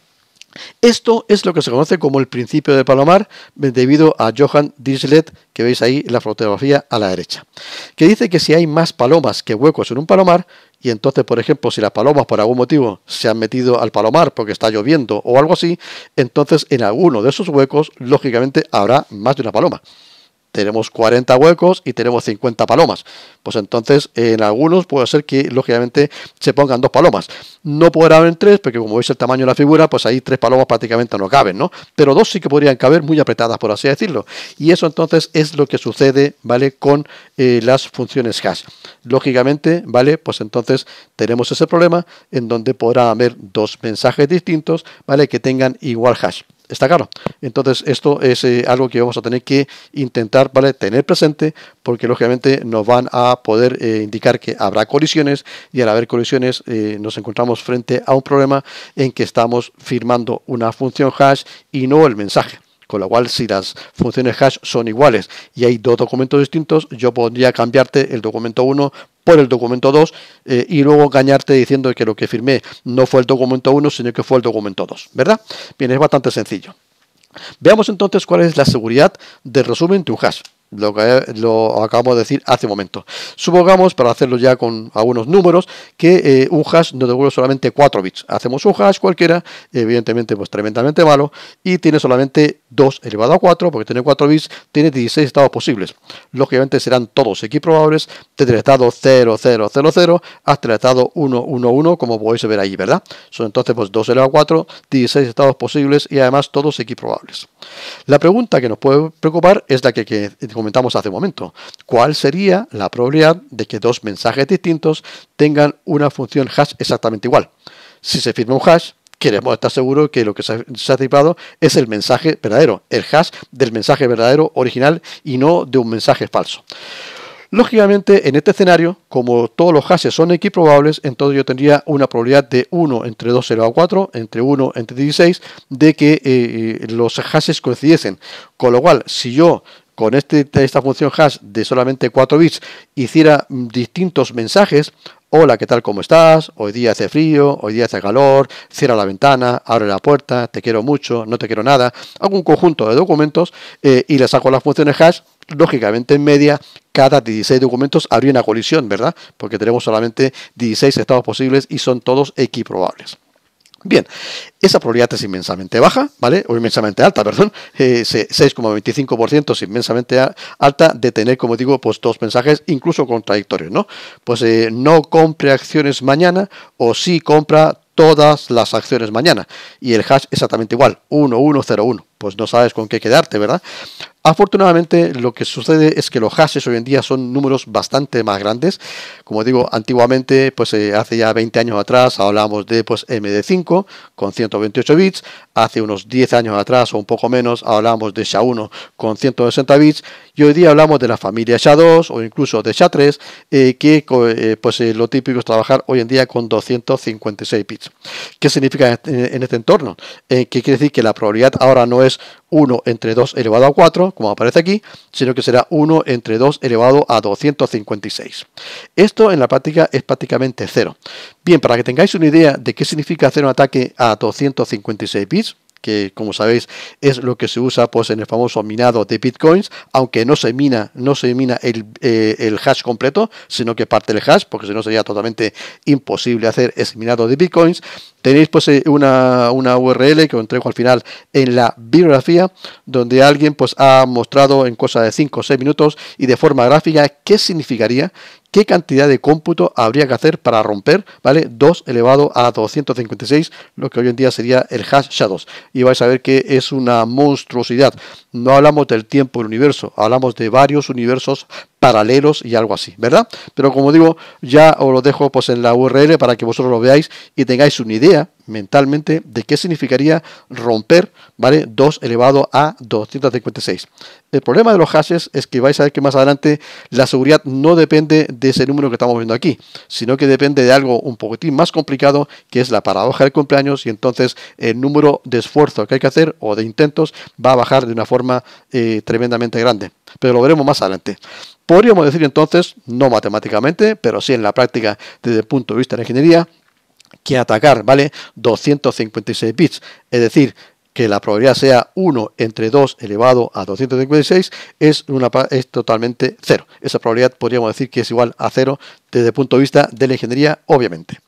esto es lo que se conoce como el principio de Palomar, debido a Johann Dirichlet que veis ahí en la fotografía a la derecha, que dice que si hay más palomas que huecos en un palomar, y entonces, por ejemplo, si las palomas por algún motivo se han metido al palomar porque está lloviendo o algo así, entonces en alguno de esos huecos, lógicamente, habrá más de una paloma tenemos 40 huecos y tenemos 50 palomas. Pues entonces, en algunos puede ser que, lógicamente, se pongan dos palomas. No podrá haber tres, porque como veis el tamaño de la figura, pues ahí tres palomas prácticamente no caben, ¿no? Pero dos sí que podrían caber muy apretadas, por así decirlo. Y eso entonces es lo que sucede, ¿vale? Con eh, las funciones hash. Lógicamente, ¿vale? Pues entonces tenemos ese problema en donde podrá haber dos mensajes distintos, ¿vale? Que tengan igual hash. Está claro. Entonces, esto es eh, algo que vamos a tener que intentar tener presente, porque lógicamente nos van a poder eh, indicar que habrá colisiones y al haber colisiones eh, nos encontramos frente a un problema en que estamos firmando una función hash y no el mensaje con lo cual si las funciones hash son iguales y hay dos documentos distintos, yo podría cambiarte el documento 1 por el documento 2 eh, y luego engañarte diciendo que lo que firmé no fue el documento 1, sino que fue el documento 2, ¿verdad? Bien, es bastante sencillo. Veamos entonces cuál es la seguridad del resumen de un hash lo que lo acabamos de decir hace un momento. Supongamos, para hacerlo ya con algunos números, que eh, un hash nos devuelve solamente 4 bits. Hacemos un hash cualquiera, evidentemente pues tremendamente malo, y tiene solamente 2 elevado a 4, porque tiene 4 bits, tiene 16 estados posibles. Lógicamente serán todos X probables desde el estado 0, 0, 0, 0 hasta el estado 1, 1, 1, como podéis ver ahí, ¿verdad? Son entonces pues 2 elevado a 4, 16 estados posibles y además todos X probables. La pregunta que nos puede preocupar es la que comentamos hace un momento. ¿Cuál sería la probabilidad de que dos mensajes distintos tengan una función hash exactamente igual? Si se firma un hash, queremos estar seguros que lo que se ha tipado es el mensaje verdadero, el hash del mensaje verdadero original y no de un mensaje falso. Lógicamente, en este escenario, como todos los hashes son equiprobables, entonces yo tendría una probabilidad de 1 entre 2 0 a 4, entre 1 entre 16, de que eh, eh, los hashes coincidiesen. Con lo cual, si yo con este, esta función hash de solamente 4 bits hiciera distintos mensajes, hola, ¿qué tal? ¿Cómo estás? Hoy día hace frío, hoy día hace calor, cierra la ventana, abre la puerta, te quiero mucho, no te quiero nada, hago un conjunto de documentos eh, y le saco las funciones hash, lógicamente en media, cada 16 documentos habría una colisión, ¿verdad? Porque tenemos solamente 16 estados posibles y son todos equiprobables. Bien, esa probabilidad es inmensamente baja, ¿vale? O inmensamente alta, perdón. Eh, 6,25% es inmensamente alta de tener, como digo, pues dos mensajes incluso contradictorios, ¿no? Pues eh, no compre acciones mañana o sí compra todas las acciones mañana. Y el hash exactamente igual, 1101 pues no sabes con qué quedarte, ¿verdad? Afortunadamente lo que sucede es que los hashes hoy en día son números bastante más grandes. Como digo, antiguamente, pues eh, hace ya 20 años atrás hablábamos de pues MD5 con 128 bits, hace unos 10 años atrás o un poco menos hablábamos de SHA-1 con 160 bits y hoy día hablamos de la familia SHA-2 o incluso de SHA-3 eh, que eh, pues lo típico es trabajar hoy en día con 256 bits. ¿Qué significa en este entorno? ¿Qué quiere decir que la probabilidad ahora no es 1 entre 2 elevado a 4, como aparece aquí, sino que será 1 entre 2 elevado a 256. Esto en la práctica es prácticamente 0. Bien, para que tengáis una idea de qué significa hacer un ataque a 256 bits, que como sabéis es lo que se usa pues en el famoso minado de bitcoins, aunque no se mina, no se mina el, eh, hash completo, sino que parte el hash, porque si no sería totalmente imposible hacer ese minado de bitcoins. Tenéis pues eh, una, una URL que os entrego al final en la biografía, donde alguien pues ha mostrado en cosa de 5 o 6 minutos y de forma gráfica qué significaría qué cantidad de cómputo habría que hacer para romper, ¿vale? 2 elevado a 256, lo que hoy en día sería el hash shadows. Y vais a ver que es una monstruosidad. No hablamos del tiempo del universo, hablamos de varios universos paralelos y algo así, ¿verdad? Pero como digo, ya os lo dejo pues en la URL para que vosotros lo veáis y tengáis una idea mentalmente de qué significaría romper, ¿vale? 2 elevado a 256. El problema de los hashes es que vais a ver que más adelante la seguridad no depende de ese número que estamos viendo aquí, sino que depende de algo un poquitín más complicado, que es la paradoja del cumpleaños, y entonces el número de esfuerzo que hay que hacer o de intentos va a bajar de una forma eh, tremendamente grande pero lo veremos más adelante. Podríamos decir entonces, no matemáticamente, pero sí en la práctica desde el punto de vista de la ingeniería, que atacar, ¿vale? 256 bits, es decir, que la probabilidad sea 1 entre 2 elevado a 256 es, una, es totalmente cero. Esa probabilidad podríamos decir que es igual a cero desde el punto de vista de la ingeniería, obviamente.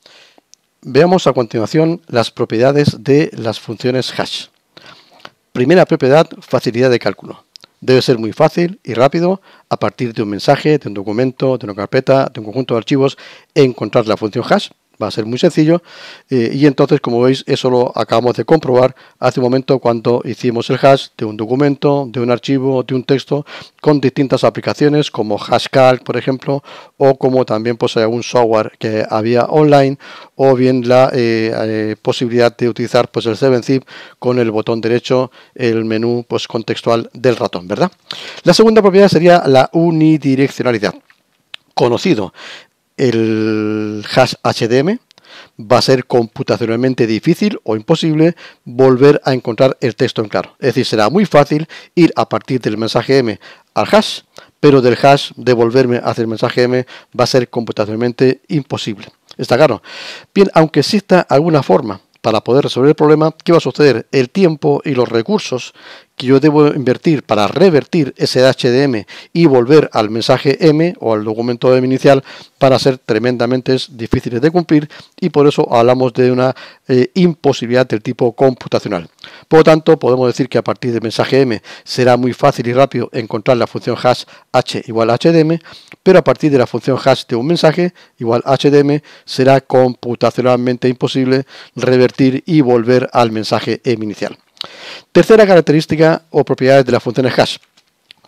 Veamos a continuación las propiedades de las funciones hash. Primera propiedad, facilidad de cálculo debe ser muy fácil y rápido a partir de un mensaje, de un documento, de una carpeta, de un conjunto de archivos, encontrar la función hash Va a ser muy sencillo eh, y entonces como veis eso lo acabamos de comprobar hace un momento cuando hicimos el hash de un documento, de un archivo, de un texto con distintas aplicaciones como Hashcalc por ejemplo o como también pues algún eh, software que había online o bien la eh, posibilidad de utilizar pues el 7zip con el botón derecho el menú pues contextual del ratón, ¿verdad? La segunda propiedad sería la unidireccionalidad conocido el hash HDM, va a ser computacionalmente difícil o imposible volver a encontrar el texto en claro. Es decir, será muy fácil ir a partir del mensaje M al hash, pero del hash devolverme hacia el mensaje M va a ser computacionalmente imposible. ¿Está claro? Bien, aunque exista alguna forma para poder resolver el problema, ¿qué va a suceder? El tiempo y los recursos que yo debo invertir para revertir ese HDM y volver al mensaje M o al documento M inicial para ser tremendamente difíciles de cumplir y por eso hablamos de una eh, imposibilidad del tipo computacional. Por lo tanto, podemos decir que a partir del mensaje M será muy fácil y rápido encontrar la función hash h igual HDM, pero a partir de la función hash de un mensaje igual HDM será computacionalmente imposible revertir y volver al mensaje M inicial. Tercera característica o propiedad de las funciones hash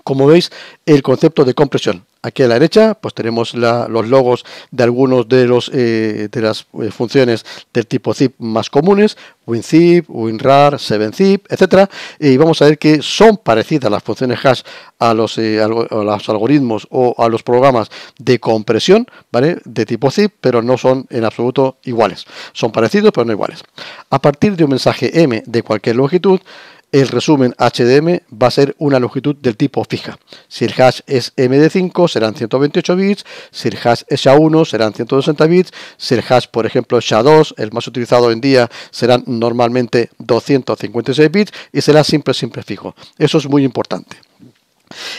como veis, el concepto de compresión. Aquí a la derecha pues tenemos los logos de algunos de, los, eh, de las eh, funciones del tipo zip más comunes, WinZip, WinRAR, 7zip, etc. Y vamos a ver que son parecidas las funciones hash a los, eh, a los algoritmos o a los programas de compresión ¿vale? de tipo zip, pero no son en absoluto iguales. Son parecidos, pero no iguales. A partir de un mensaje M de cualquier longitud, el resumen HDM va a ser una longitud del tipo fija. Si el hash es MD5 serán 128 bits, si el hash es SHA-1 serán 160 bits, si el hash por ejemplo es SHA-2, el más utilizado en día, serán normalmente 256 bits y será simple, simple, fijo. Eso es muy importante.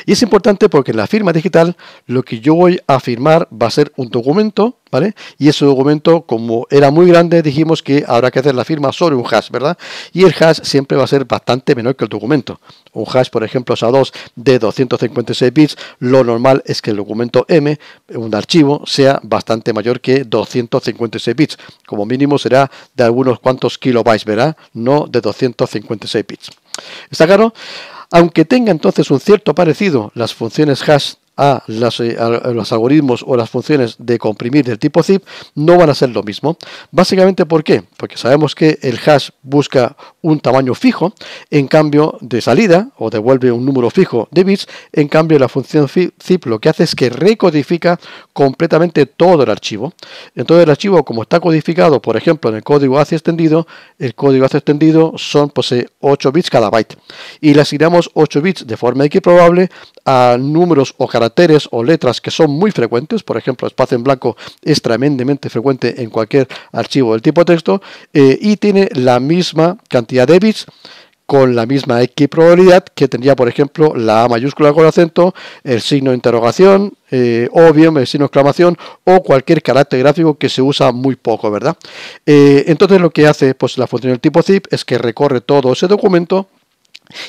Y es importante porque en la firma digital lo que yo voy a firmar va a ser un documento, ¿vale? Y ese documento, como era muy grande, dijimos que habrá que hacer la firma sobre un hash, ¿verdad? Y el hash siempre va a ser bastante menor que el documento. Un hash, por ejemplo, SA2 de 256 bits, lo normal es que el documento M, un archivo, sea bastante mayor que 256 bits. Como mínimo será de algunos cuantos kilobytes, ¿verdad? No de 256 bits. ¿Está claro? Aunque tenga entonces un cierto parecido las funciones hash eh, a, los algoritmos o las funciones de comprimir del tipo zip no van a ser lo mismo. Básicamente, ¿por qué? Porque sabemos que el hash busca un tamaño fijo, en cambio de salida o devuelve un número fijo de bits, en cambio la función zip lo que hace es que recodifica completamente todo el archivo. Entonces el archivo como está codificado, por ejemplo, en el código ACI extendido, el código ACI extendido son posee pues, eh, 8 bits cada byte y le asignamos 8 bits de forma equiprobable a números o o letras que son muy frecuentes, por ejemplo, espacio en blanco es tremendamente frecuente en cualquier archivo del tipo texto, eh, y tiene la misma cantidad de bits con la misma X probabilidad que tendría, por ejemplo, la A mayúscula con acento, el signo de interrogación, eh, o bien el signo de exclamación, o cualquier carácter gráfico que se usa muy poco, ¿verdad? Eh, entonces lo que hace pues, la función del tipo zip es que recorre todo ese documento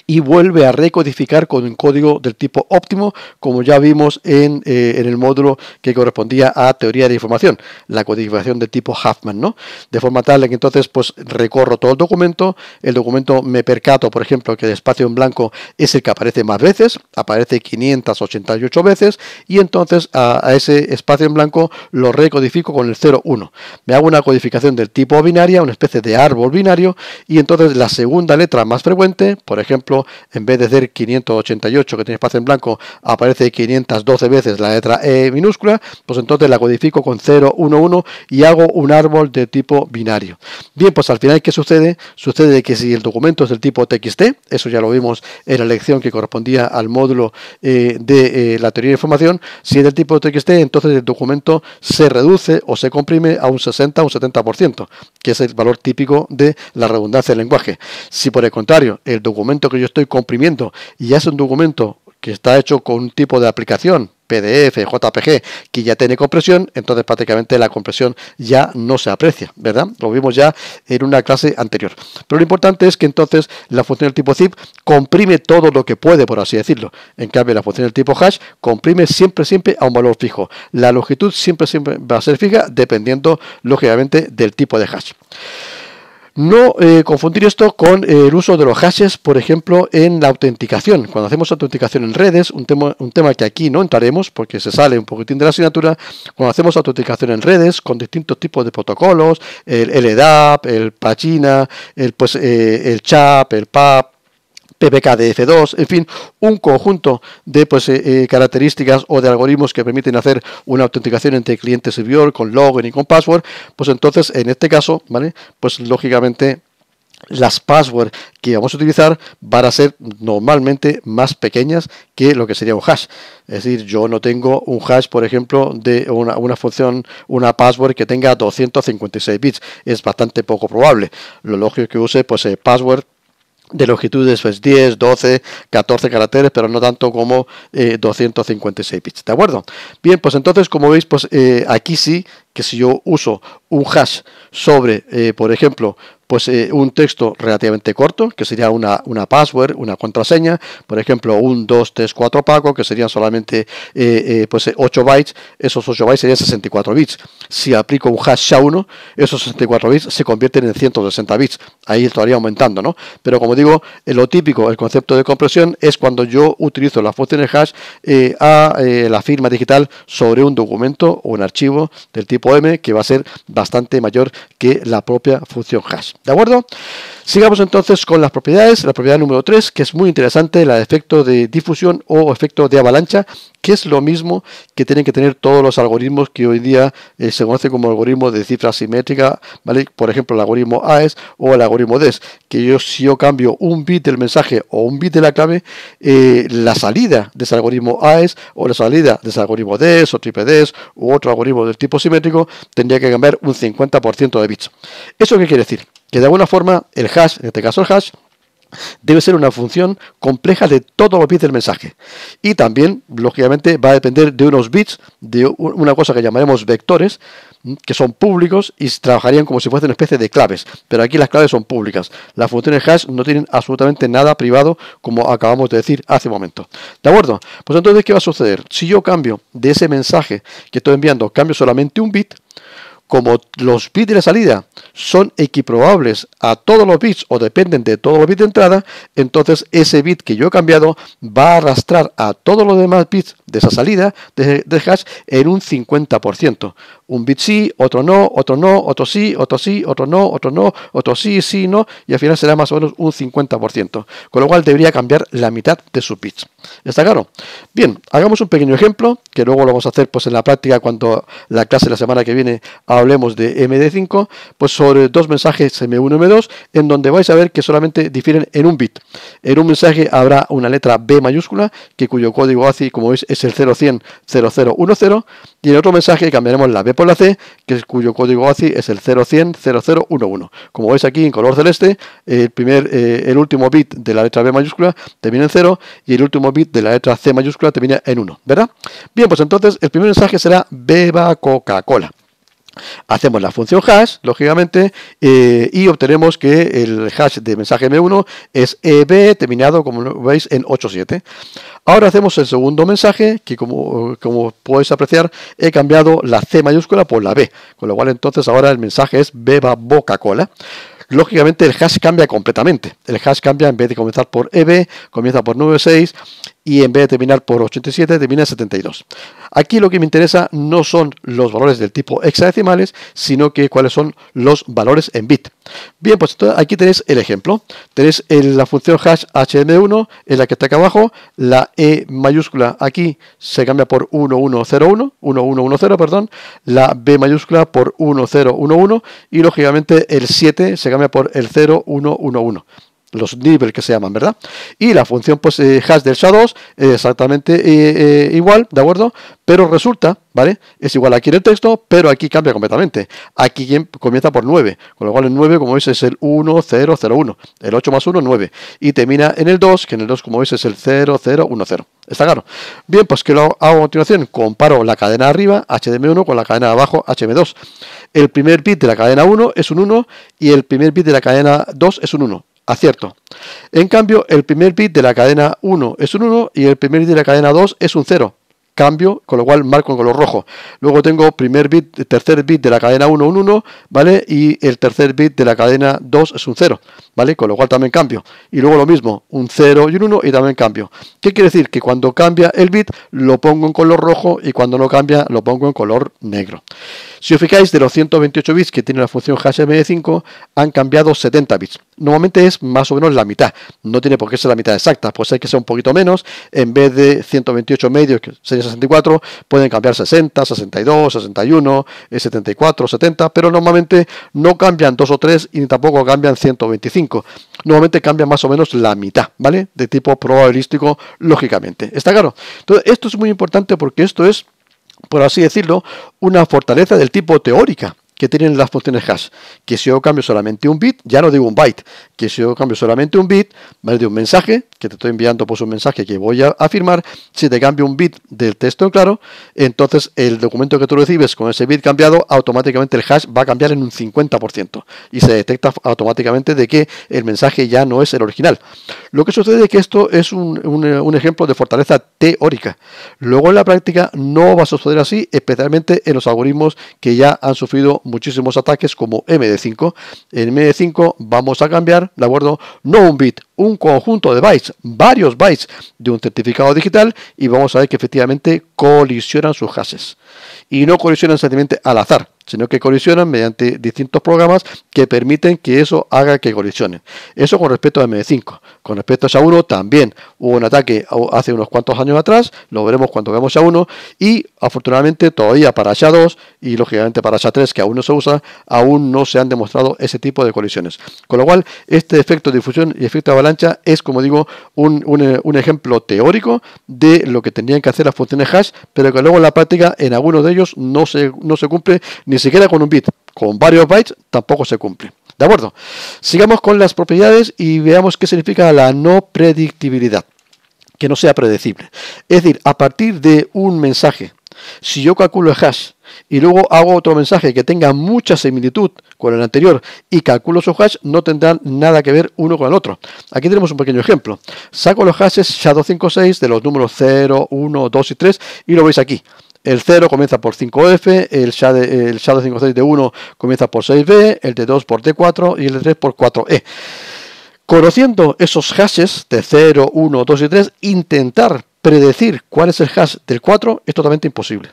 y vuelve a recodificar con un código del tipo óptimo, como ya vimos en, eh, el módulo que correspondía a teoría de información, la codificación de tipo Huffman, ¿no? De forma tal que entonces pues recorro todo el documento, el documento me percato, por ejemplo, que el espacio en blanco es el que aparece más veces, aparece 588 veces, y entonces a, a ese espacio en blanco lo recodifico con el 01. Me hago una codificación del tipo binaria, una especie de árbol binario, y entonces la segunda letra más frecuente, por ejemplo, ejemplo, en vez de ser 588 que tiene espacio en blanco, aparece 512 veces la letra E minúscula, pues entonces la codifico con 011 y hago un árbol de tipo binario. Bien, pues al final, ¿qué sucede? Sucede que si el documento es del tipo TXT, eso ya lo vimos en la lección que correspondía al módulo eh, de eh, la teoría de información, si es del tipo TXT, entonces el documento se reduce o se comprime a un 60 o un 70%, que es el valor típico de la redundancia del lenguaje. Si por el contrario el documento que yo estoy comprimiendo y ya es un documento que está hecho con un tipo de aplicación, PDF, JPG, que ya tiene compresión, entonces prácticamente la compresión ya no se aprecia, ¿verdad? Lo vimos ya en una clase anterior. Pero lo importante es que entonces la función del tipo zip comprime todo lo que puede, por así decirlo. En cambio, la función del tipo hash comprime siempre, siempre a un valor fijo. La longitud siempre, siempre va a ser fija, dependiendo, lógicamente, del tipo de hash. No eh, confundir esto con eh, el uso de los hashes, por ejemplo, en la autenticación. Cuando hacemos autenticación en redes, un tema, un tema que aquí no entraremos porque se sale un poquitín de la asignatura, cuando hacemos autenticación en redes con distintos tipos de protocolos, el LDAP, el pagina, el, pues, eh, el CHAP, el PAP, PPKDF2, en fin, un conjunto de pues, eh, eh, características o de algoritmos que permiten hacer una autenticación entre cliente y servidor con login y con password, pues entonces en este caso, ¿vale? Pues lógicamente las passwords que vamos a utilizar van a ser normalmente más pequeñas que lo que sería un hash. Es decir, yo no tengo un hash, por ejemplo, de una, una, función, una password que tenga 256 bits. Es bastante poco probable. Lo lógico que use, pues, eh, password de longitudes pues 10, 12, 14 caracteres, pero no tanto como 256 eh, bits, ¿de acuerdo? Bien, pues entonces como veis, pues eh, aquí sí que si yo uso un hash sobre, eh, por ejemplo, pues eh, un texto relativamente corto, que sería una, una, password, una contraseña, por ejemplo, un 2, 3, 4 pago, que serían solamente eh, eh, pues 8 bytes, esos 8 bytes serían 64 bits. Si aplico un hash SHA-1, esos 64 bits se convierten en 160 bits, ahí estaría aumentando, ¿no? Pero como digo, lo típico, el concepto de compresión es cuando yo utilizo función de hash a la firma digital sobre un documento o un archivo del tipo M, que va a ser bastante mayor que la propia función hash. ¿De acuerdo? Sigamos entonces con las propiedades. La propiedad número 3, que es muy interesante, la de efecto de difusión o efecto de avalancha, que es lo mismo que tienen que tener todos los algoritmos que hoy día eh, se conocen como algoritmos de cifra simétrica, ¿vale? Por ejemplo, el algoritmo AES o el algoritmo DES, que yo si yo cambio un bit del mensaje o un bit de la clave, eh, la salida de ese algoritmo AES o la salida de ese algoritmo DES o triple DES u otro algoritmo del tipo simétrico tendría que cambiar un 50% de bits. ¿Eso qué quiere decir? Que de alguna forma el hash, en este caso el hash, debe ser una función compleja de todos los bits del mensaje. Y también, lógicamente, va a depender de unos bits, de una cosa que llamaremos vectores, mm, que son públicos y trabajarían como si fuesen una especie de claves. Pero aquí las claves son públicas. Las funciones hash no tienen absolutamente nada privado, como acabamos de decir hace un momento. ¿De acuerdo? Pues entonces, ¿qué va a suceder? Si yo cambio de ese mensaje que estoy enviando, cambio solamente un bit, como los bits de salida son equiprobables a todos los bits o dependen de todos los bits de entrada, entonces ese bit que yo he cambiado va a arrastrar a todos los demás bits de esa salida de, de hash en un 50% un bit sí, otro no, otro no, otro sí, otro sí, otro no, otro no, otro sí, sí, no, y al final será más o menos un 50%, con lo cual debería cambiar la mitad de sus bits. ¿Está claro? Bien, hagamos un pequeño ejemplo, que luego lo vamos a hacer pues en la práctica cuando la clase la semana que viene hablemos de MD5, pues sobre dos mensajes M1 y M2, en donde vais a ver que solamente difieren en un bit. En un mensaje habrá una letra B mayúscula, que cuyo código ACI, como veis, es el 010010. y en otro mensaje cambiaremos la B por la C, que es, cuyo código ACI es el 01000011. Como veis aquí en color celeste, el, primer, eh, el último bit de la letra B mayúscula termina en 0 y el último bit de la letra C mayúscula termina en 1, ¿verdad? Bien, pues entonces el primer mensaje será beba Coca-Cola. Hacemos la función hash, lógicamente, eh, y obtenemos que el hash de mensaje M1 es EB terminado, como veis, en 87. Ahora hacemos el segundo mensaje, que como, como podéis apreciar, he cambiado la C mayúscula por la B, con lo cual entonces ahora el mensaje es beba Boca-Cola lógicamente el hash cambia completamente. El hash cambia en vez de comenzar por EB, comienza por 96 y en vez de terminar por 87 termina 72. Aquí lo que me interesa no son los valores del tipo hexadecimales, sino que cuáles son los valores en bit. Bien, pues aquí tenéis el ejemplo. Tenéis la función hash hm1 en la que está acá abajo, la e mayúscula aquí se cambia por 1101, 1110, perdón, la b mayúscula por 1011 y lógicamente el 7 se cambia por el 0111 los niveles que se llaman, ¿verdad? Y la función pues, eh, hash del SHA-2 es eh, exactamente eh, igual, ¿de acuerdo? Pero resulta, ¿vale? Es igual aquí en el texto, pero aquí cambia completamente. Aquí comienza por 9, con lo cual el 9, como veis, es el 1, 0, 0, 1. El 8 más 1, 9. Y termina en el 2, que en el 2, como veis, es el 0, 0, 1, 0. ¿Está claro? Bien, pues ¿qué lo hago a continuación? Comparo la cadena arriba, HDM1, con la cadena abajo, HM2. El primer bit de la cadena 1 es un 1 y el primer bit de la cadena 2 es un 1. Acierto. En cambio, el primer bit de la cadena 1 es un 1 y el primer bit de la cadena 2 es un 0. Cambio, con lo cual marco en color rojo. Luego tengo primer bit, tercer bit de la cadena 1, un 1, ¿vale? Y el tercer bit de la cadena 2 es un 0. ¿vale? Con lo cual también cambio. Y luego lo mismo, un 0 y un 1 y también cambio. ¿Qué quiere decir? Que cuando cambia el bit lo pongo en color rojo y cuando no cambia lo pongo en color negro. Si os fijáis, de los 128 bits que tiene la función hmd 5 han cambiado 70 bits. Normalmente es más o menos la mitad. No tiene por qué ser la mitad exacta, pues hay que ser un poquito menos. En vez de 128 medios, que sería 64, pueden cambiar 60, 62, 61, 74, 70, pero normalmente no cambian 2 o 3 y tampoco cambian 125 Nuevamente cambia más o menos la mitad, ¿vale? De tipo probabilístico, lógicamente. ¿Está claro? Entonces, esto es muy importante porque esto es, por así decirlo, una fortaleza del tipo teórica que tienen las funciones hash, que si yo cambio solamente un bit, ya no digo un byte, que si yo cambio solamente un bit, más de un mensaje, que te estoy enviando pues un mensaje que voy a, firmar, si te cambio un bit del texto claro, entonces el documento que tú recibes con ese bit cambiado, automáticamente el hash va a cambiar en un 50% y se detecta automáticamente de que el mensaje ya no es el original. Lo que sucede es que esto es un ejemplo de fortaleza teórica. Luego en la práctica no va a suceder así, especialmente en los algoritmos que ya han sufrido muchísimos ataques como MD5. En MD5 vamos a cambiar ¿de acuerdo? No un bit, un conjunto de bytes, varios bytes de un certificado digital y vamos a ver que efectivamente colisionan sus hashes. Y no colisionan simplemente al azar, sino que colisionan mediante distintos programas que permiten que eso haga que colisionen. Eso con respecto a MD5. Con respecto a sha 1 también hubo un ataque hace unos cuantos años atrás, lo veremos cuando veamos sha 1 y afortunadamente todavía para sha 2 y lógicamente para sha 3 que aún no se usa, aún no se han demostrado ese tipo de colisiones. Con lo cual, este efecto de difusión y efecto de es, como digo, eh, un, ejemplo teórico de lo que tendrían que hacer las funciones hash, pero que luego en la práctica en algunos de ellos no se, no se cumple ni siquiera con un bit. Con varios bytes tampoco se cumple. ¿De acuerdo? Sigamos con las propiedades y veamos qué significa la no predictibilidad. Que no sea predecible. Es decir, a partir de un mensaje, si yo calculo el hash y luego hago otro mensaje que tenga mucha similitud con el anterior y calculo su hash, no tendrán nada que ver uno con el otro. Aquí tenemos un pequeño ejemplo. Saco los hashes SHA-256 de los números 0, 1, 2 y 3 y lo veis aquí. El 0 comienza por 5F, el SHA, de, 256 de 1 comienza por 6B, el de 2 por D4 y el de 3 por 4E. Conociendo esos hashes de 0, 1, 2 y 3, intentar predecir cuál es el hash del 4 es totalmente imposible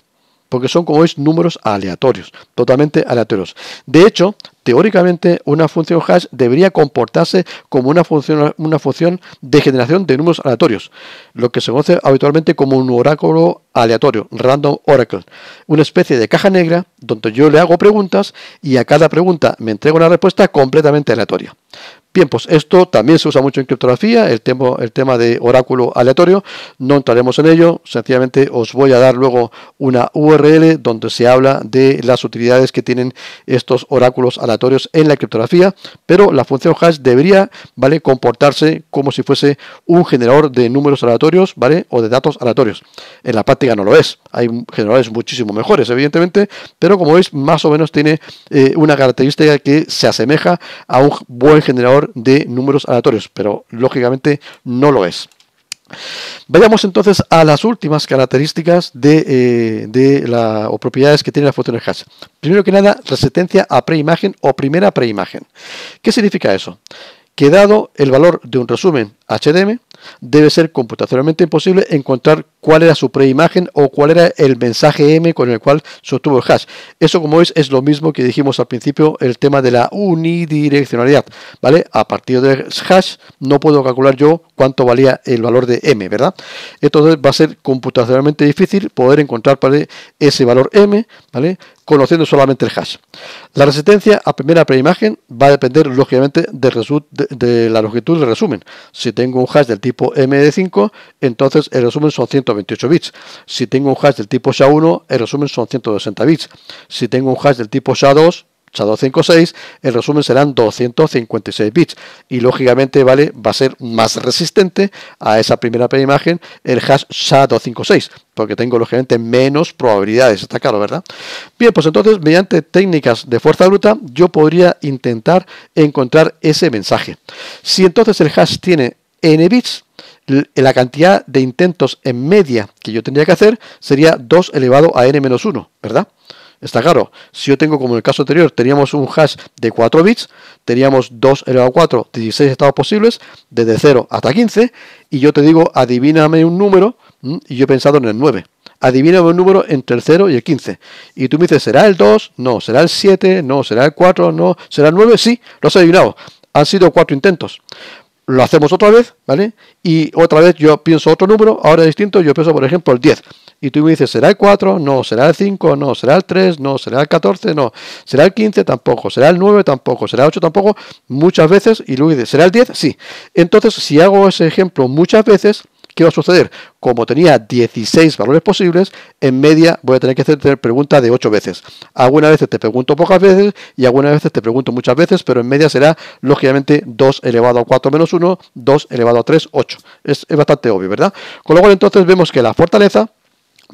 porque son, como veis, números aleatorios, totalmente aleatorios. De hecho, teóricamente, una función hash debería comportarse como una función, una función de generación de números aleatorios, lo que se conoce habitualmente como un oráculo aleatorio, random oracle, una especie de caja negra donde yo le hago preguntas y a cada pregunta me entrego una respuesta completamente aleatoria. Bien, pues esto también se usa mucho en criptografía, el tema, el de oráculo aleatorio, no entraremos en ello, sencillamente os voy a dar luego una URL donde se habla de las utilidades que tienen estos oráculos aleatorios en la criptografía, pero la función hash debería, ¿vale?, comportarse como si fuese un generador de números aleatorios, ¿vale?, o de datos aleatorios. En la práctica no lo es, hay generadores muchísimo mejores, evidentemente, pero como veis, más o menos tiene eh, una característica que se asemeja a un buen generador de números aleatorios, pero lógicamente no lo es. Vayamos entonces a las últimas características de, eh, o propiedades que tiene la función hash. Primero que nada, resistencia a preimagen o primera preimagen. ¿Qué significa eso? Que dado el valor de un resumen HDM, debe ser computacionalmente imposible encontrar cuál era su preimagen o cuál era el mensaje M con el cual sostuvo el hash. Eso como veis, es lo mismo que dijimos al principio, el tema de la unidireccionalidad, ¿vale? A partir del hash no puedo calcular yo cuánto valía el valor de M, ¿verdad? Entonces va a ser computacionalmente difícil poder encontrar ese valor M, ¿vale? Conociendo solamente el hash. La resistencia a primera preimagen va a depender, lógicamente, de, la longitud del resumen. Si tengo un hash del tipo M de 5, entonces el resumen son 100 28 bits. Si tengo un hash del tipo SHA-1, el resumen son 160 bits. Si tengo un hash del tipo SHA-2, SHA-256, el resumen serán 256 bits. Y lógicamente, ¿vale? Va a ser más resistente a esa primera imagen el hash SHA-256, porque tengo lógicamente menos probabilidades, está claro, ¿verdad? Bien, pues entonces, mediante técnicas de fuerza bruta, yo podría intentar encontrar ese mensaje. Si entonces el hash tiene n bits, la cantidad de intentos en media que yo tendría que hacer sería 2 elevado a n-1, ¿verdad? Está claro, si yo tengo, como en el caso anterior, teníamos un hash de 4 bits, teníamos 2 elevado a 4, 16 estados posibles, desde 0 hasta 15, y yo te digo, adivíname un número, y yo he pensado en el 9. Adivíname un número entre el 0 y el 15. Y tú me dices, ¿será el 2? No. ¿Será el 7? No. ¿Será el 4? No. ¿Será el 9? Sí, lo has adivinado. Han sido 4 intentos lo hacemos otra vez, ¿vale? Y otra vez yo pienso otro número, ahora distinto, yo pienso, por ejemplo, el 10. Y tú me dices, ¿será el 4? No, ¿será el 5? No, ¿será el 3? No, ¿será el 14? No, ¿será el 15? Tampoco, ¿será el 9? Tampoco, ¿será el 8? Tampoco, muchas veces, y luego dices, ¿será el 10? Sí. Entonces, si hago ese ejemplo muchas veces, ¿Qué va a suceder? Como tenía 16 valores posibles, en media voy a tener que hacer preguntas de 8 veces. Algunas veces te pregunto pocas veces y algunas veces te pregunto muchas veces, pero en media será lógicamente 2 elevado a 4 menos 1, 2 elevado a 3, 8. Es, bastante obvio, ¿verdad? Con lo cual entonces vemos que la fortaleza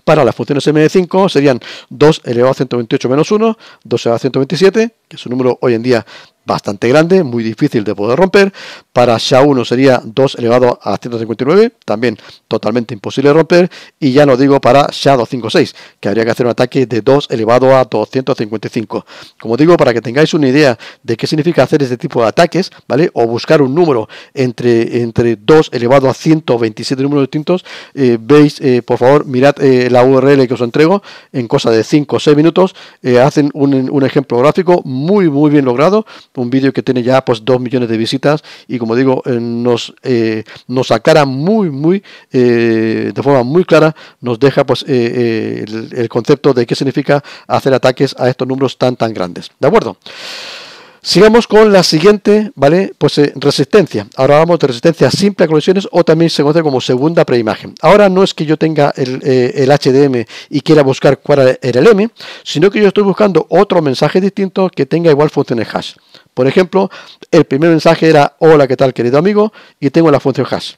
para las funciones de 5 serían 2 elevado a 128 menos 1, 2 elevado a 127, que es un número hoy en día bastante grande, muy difícil de poder romper. Para SHA-1 sería 2 elevado a 159, también totalmente imposible romper. Y ya no digo para SHA-256, que habría que hacer un ataque de 2 elevado a 255. Como digo, para que tengáis una idea de qué significa hacer este tipo de ataques, ¿vale? O buscar un número entre, entre 2 elevado a 127 números distintos, eh, veis, eh, por favor, mirad eh, la URL que os entrego en cosa de 5 o 6 minutos. hacen un, un ejemplo gráfico muy, muy bien logrado un vídeo que tiene ya pues 2 millones de visitas y como digo, eh, nos, eh, nos sacara muy, muy, eh, de forma muy clara, nos deja pues el, concepto de qué significa hacer ataques a estos números tan, tan grandes. ¿De acuerdo? Sigamos con la siguiente, ¿vale? Pues resistencia. Ahora hablamos de resistencia simple a colisiones o también se conoce como segunda preimagen. Ahora no es que yo tenga el, HDM y quiera buscar cuál era el M, sino que yo estoy buscando otro mensaje distinto que tenga igual función hash. Por ejemplo, el primer mensaje era hola, ¿qué tal querido amigo? Y tengo la función hash.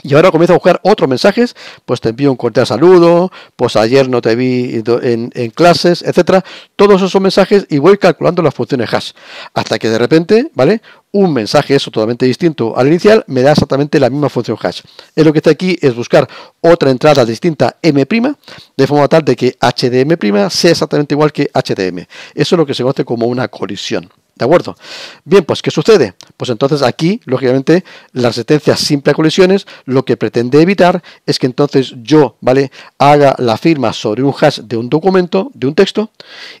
Y ahora comienzo a buscar otros mensajes, pues te envío un cordial saludo, pues ayer no te vi en, clases, etcétera. Todos esos mensajes y voy calculando las funciones hash. Hasta que de repente, ¿vale? Un mensaje, eso totalmente distinto al inicial, me da exactamente la misma función hash. Es lo que está aquí es buscar otra entrada distinta m', de forma tal de que hdm' sea exactamente igual que hdm. Eso es lo que se conoce como una colisión. ¿De acuerdo? Bien, pues ¿qué sucede? Pues entonces aquí, lógicamente, la resistencia simple a colisiones lo que pretende evitar es que entonces yo, ¿vale? Haga la firma sobre un hash de un documento, de un texto,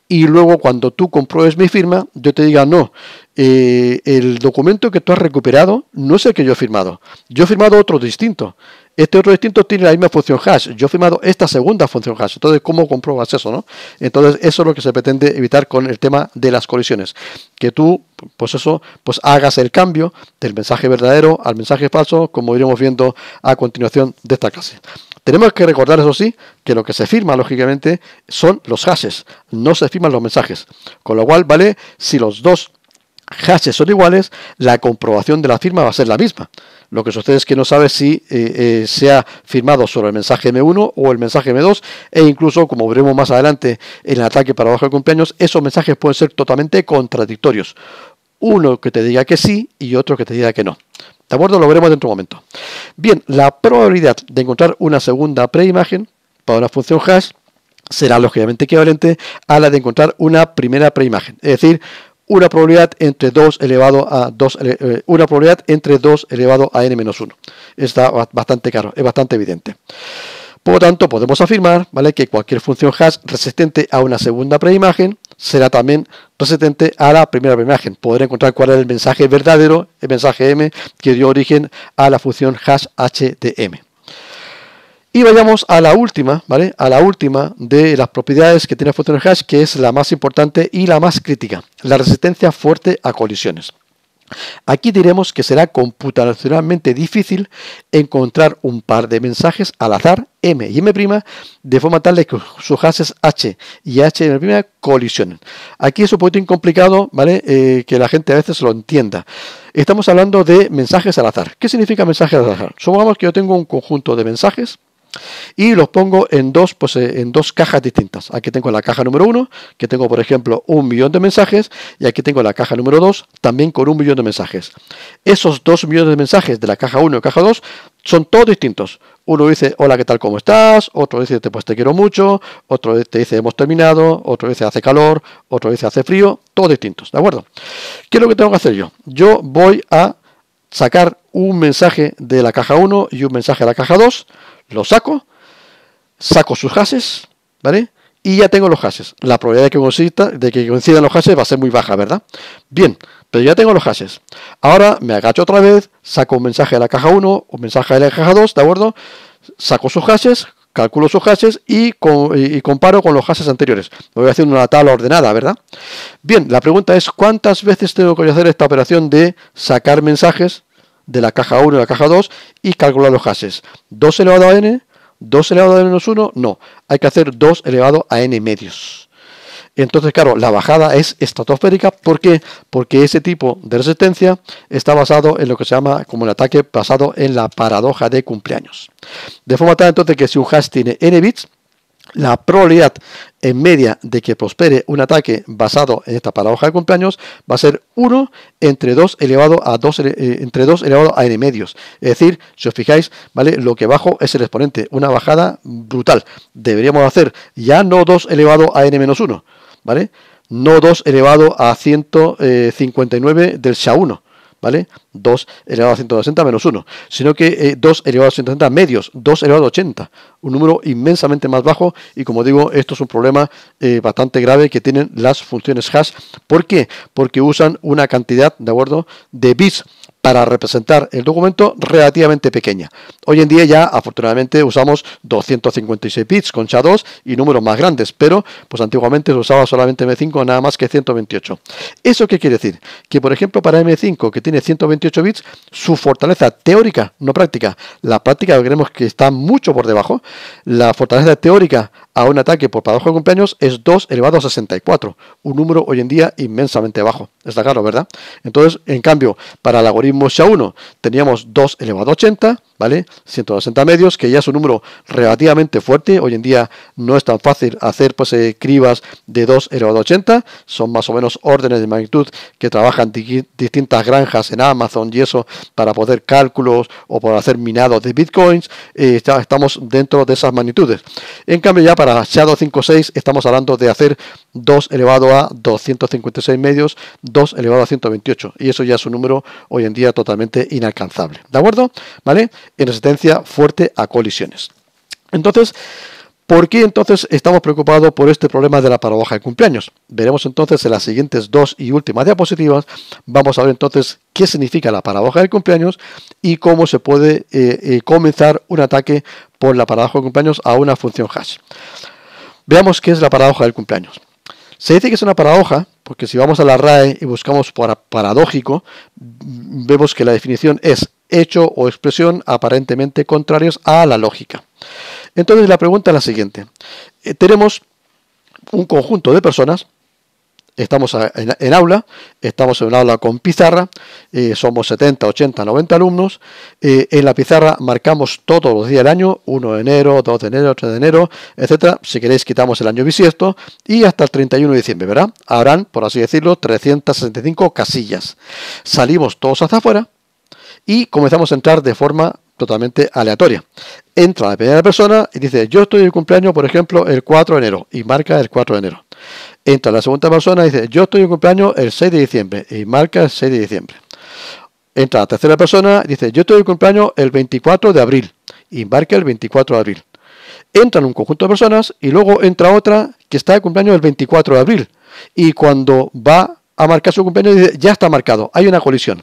y luego cuando tú compruebes mi firma, yo te diga, no, eh, el documento que tú has recuperado no es el que yo he firmado. Yo he firmado otro distinto. Este otro distinto tiene la misma función hash. Yo he firmado esta segunda función hash. Entonces, ¿cómo compruebas eso? No? Entonces, eso es lo que se pretende evitar con el tema de las colisiones. Que tú, pues eso, pues hagas el cambio del mensaje verdadero al mensaje falso, como iremos viendo a continuación de esta clase. Tenemos que recordar, eso sí, que lo que se firma, lógicamente, son los hashes, no se firman los mensajes. Con lo cual, ¿vale? Si los dos hashes son iguales, la comprobación de la firma va a ser la misma. Lo que sucede es que no sabe si eh, eh, se ha firmado sobre el mensaje M1 o el mensaje M2 e incluso, como veremos más adelante en el ataque para bajo cumpleaños, esos mensajes pueden ser totalmente contradictorios. Uno que te diga que sí y otro que te diga que no. ¿De acuerdo? Lo veremos dentro de un momento. Bien, la probabilidad de encontrar una segunda preimagen para una función hash será lógicamente equivalente a la de encontrar una primera preimagen. Es decir, una probabilidad entre 2 elevado a 2 eh, eh, una probabilidad entre elevado a n-1. Está bastante claro, es bastante evidente. Por lo tanto, podemos afirmar ¿vale? que cualquier función hash resistente a una segunda preimagen será también resistente a la primera preimagen. Poder encontrar cuál es el mensaje verdadero, el mensaje m, que dio origen a la función hash hdm. Y vayamos a la última, ¿vale? A la última de las propiedades que tiene Fortran Hash, que es la más importante y la más crítica, la resistencia fuerte a colisiones. Aquí diremos que será computacionalmente difícil encontrar un par de mensajes al azar m y m' de forma tal de que sus hashes h y h' colisionen. Aquí es un poquito incomplicado, ¿vale? Eh, que la gente a veces lo entienda. Estamos hablando de mensajes al azar. ¿Qué significa mensajes al azar? Supongamos que yo tengo un conjunto de mensajes y los pongo en dos, pues, eh, en dos cajas distintas. Aquí tengo la caja número 1, que tengo por ejemplo un millón de mensajes, y aquí tengo la caja número 2, también con un millón de mensajes. Esos dos millones de mensajes de la caja 1 y caja 2 son todos distintos. Uno dice, hola, ¿qué tal? ¿Cómo estás? Otro dice, pues te quiero mucho. Otro te dice, hemos terminado. Otro dice, hace calor. Otro dice, hace frío. Todos distintos, ¿de acuerdo? ¿Qué es lo que tengo que hacer yo? Yo voy a sacar un mensaje de la caja 1 y un mensaje de la caja 2, lo saco, saco sus hashes, ¿vale? Y ya tengo los hashes. La probabilidad de que, de que coincidan los hashes va a ser muy baja, ¿verdad? Bien, pero ya tengo los hashes. Ahora me agacho otra vez, saco un mensaje de la caja 1, un mensaje de la caja 2, ¿de acuerdo? Saco sus hashes, calculo sus hashes y, comparo con los hashes anteriores. Voy voy hacer una tabla ordenada, ¿verdad? Bien, la pregunta es, ¿cuántas veces tengo que hacer esta operación de sacar mensajes de la caja 1 y la caja 2 y calcular los hashes. 2 elevado a n, 2 elevado a n menos 1, no, hay que hacer 2 elevado a n medios. Entonces, claro, la bajada es estratosférica. ¿Por qué? Porque ese tipo de resistencia está basado en lo que se llama como el ataque basado en la paradoja de cumpleaños. De forma tal entonces que si un hash tiene n bits, la probabilidad en media de que prospere un ataque basado en esta paradoja de cumpleaños va a ser 1 entre 2 elevado a 2 eh, entre 2 elevado a n medios. Es decir, si os fijáis, ¿vale? Lo que bajo es el exponente, una bajada brutal. Deberíamos hacer ya no 2 elevado a n menos 1, ¿vale? No 2 elevado a 159 eh, del SHA1, ¿vale? 2 elevado a 160 menos 1, sino que 2 eh, elevado a 160 medios, 2 elevado a 80, un número inmensamente más bajo y como digo, esto es un problema eh, bastante grave que tienen las funciones hash. ¿Por qué? Porque usan una cantidad, ¿de acuerdo?, de bits para representar el documento relativamente pequeña. Hoy en día ya afortunadamente usamos 256 bits con SHA-2 y números más grandes, pero pues antiguamente se usaba solamente M5 nada más que 128. ¿Eso qué quiere decir? Que por ejemplo para M5 que tiene 128 bits, su fortaleza teórica, no práctica, la práctica creemos que está mucho por debajo, la fortaleza teórica a un ataque por paradoja de cumpleaños es 2 elevado a 64, un número hoy en día inmensamente bajo. Está claro, ¿verdad? Entonces, en cambio, para el algoritmo SHA-1 teníamos 2 elevado a 80, ¿vale? 160 medios, que ya es un número relativamente fuerte. Hoy en día no es tan fácil hacer pues, cribas de 2 elevado a 80. Son más o menos órdenes de magnitud que trabajan distintas granjas en Amazon y eso para poder cálculos o para hacer minados de bitcoins. Eh, estamos dentro de esas magnitudes. En cambio, ya para para Shadow 5.6 estamos hablando de hacer 2 elevado a 256 medios, 2 elevado a 128. Y eso ya es un número hoy en día totalmente inalcanzable. ¿De acuerdo? ¿Vale? En resistencia fuerte a colisiones. Entonces, ¿Por qué entonces estamos preocupados por este problema de la paradoja de cumpleaños? Veremos entonces en las siguientes dos y últimas diapositivas, vamos a ver entonces qué significa la paradoja de cumpleaños y cómo se puede eh, eh, comenzar un ataque por la paradoja de cumpleaños a una función hash. Veamos qué es la paradoja del cumpleaños. Se dice que es una paradoja porque si vamos a la RAE y buscamos para paradójico, vemos que la definición es hecho o expresión aparentemente contrarios a la lógica. Entonces la pregunta es la siguiente. Eh, tenemos un conjunto de personas, estamos en, aula, estamos en una aula con pizarra, eh, somos 70, 80, 90 alumnos, eh, en la pizarra marcamos todos los días del año, 1 de enero, 2 de enero, 3 de enero, etcétera, si queréis quitamos el año bisiesto, y hasta el 31 de diciembre, ¿verdad? Habrán, por así decirlo, 365 casillas. Salimos todos hasta afuera y comenzamos a entrar de forma totalmente aleatoria. Entra la primera persona y dice, yo estoy de cumpleaños, por ejemplo, el 4 de enero, y marca el 4 de enero. Entra la segunda persona y dice, yo estoy de cumpleaños el 6 de diciembre, y marca el 6 de diciembre. Entra la tercera persona y dice, yo estoy de cumpleaños el 24 de abril, y marca el 24 de abril. Entran un conjunto de personas y luego entra otra que está de cumpleaños el 24 de abril. Y cuando va a marcar su cumpleaños y dice, ya está marcado, hay una colisión.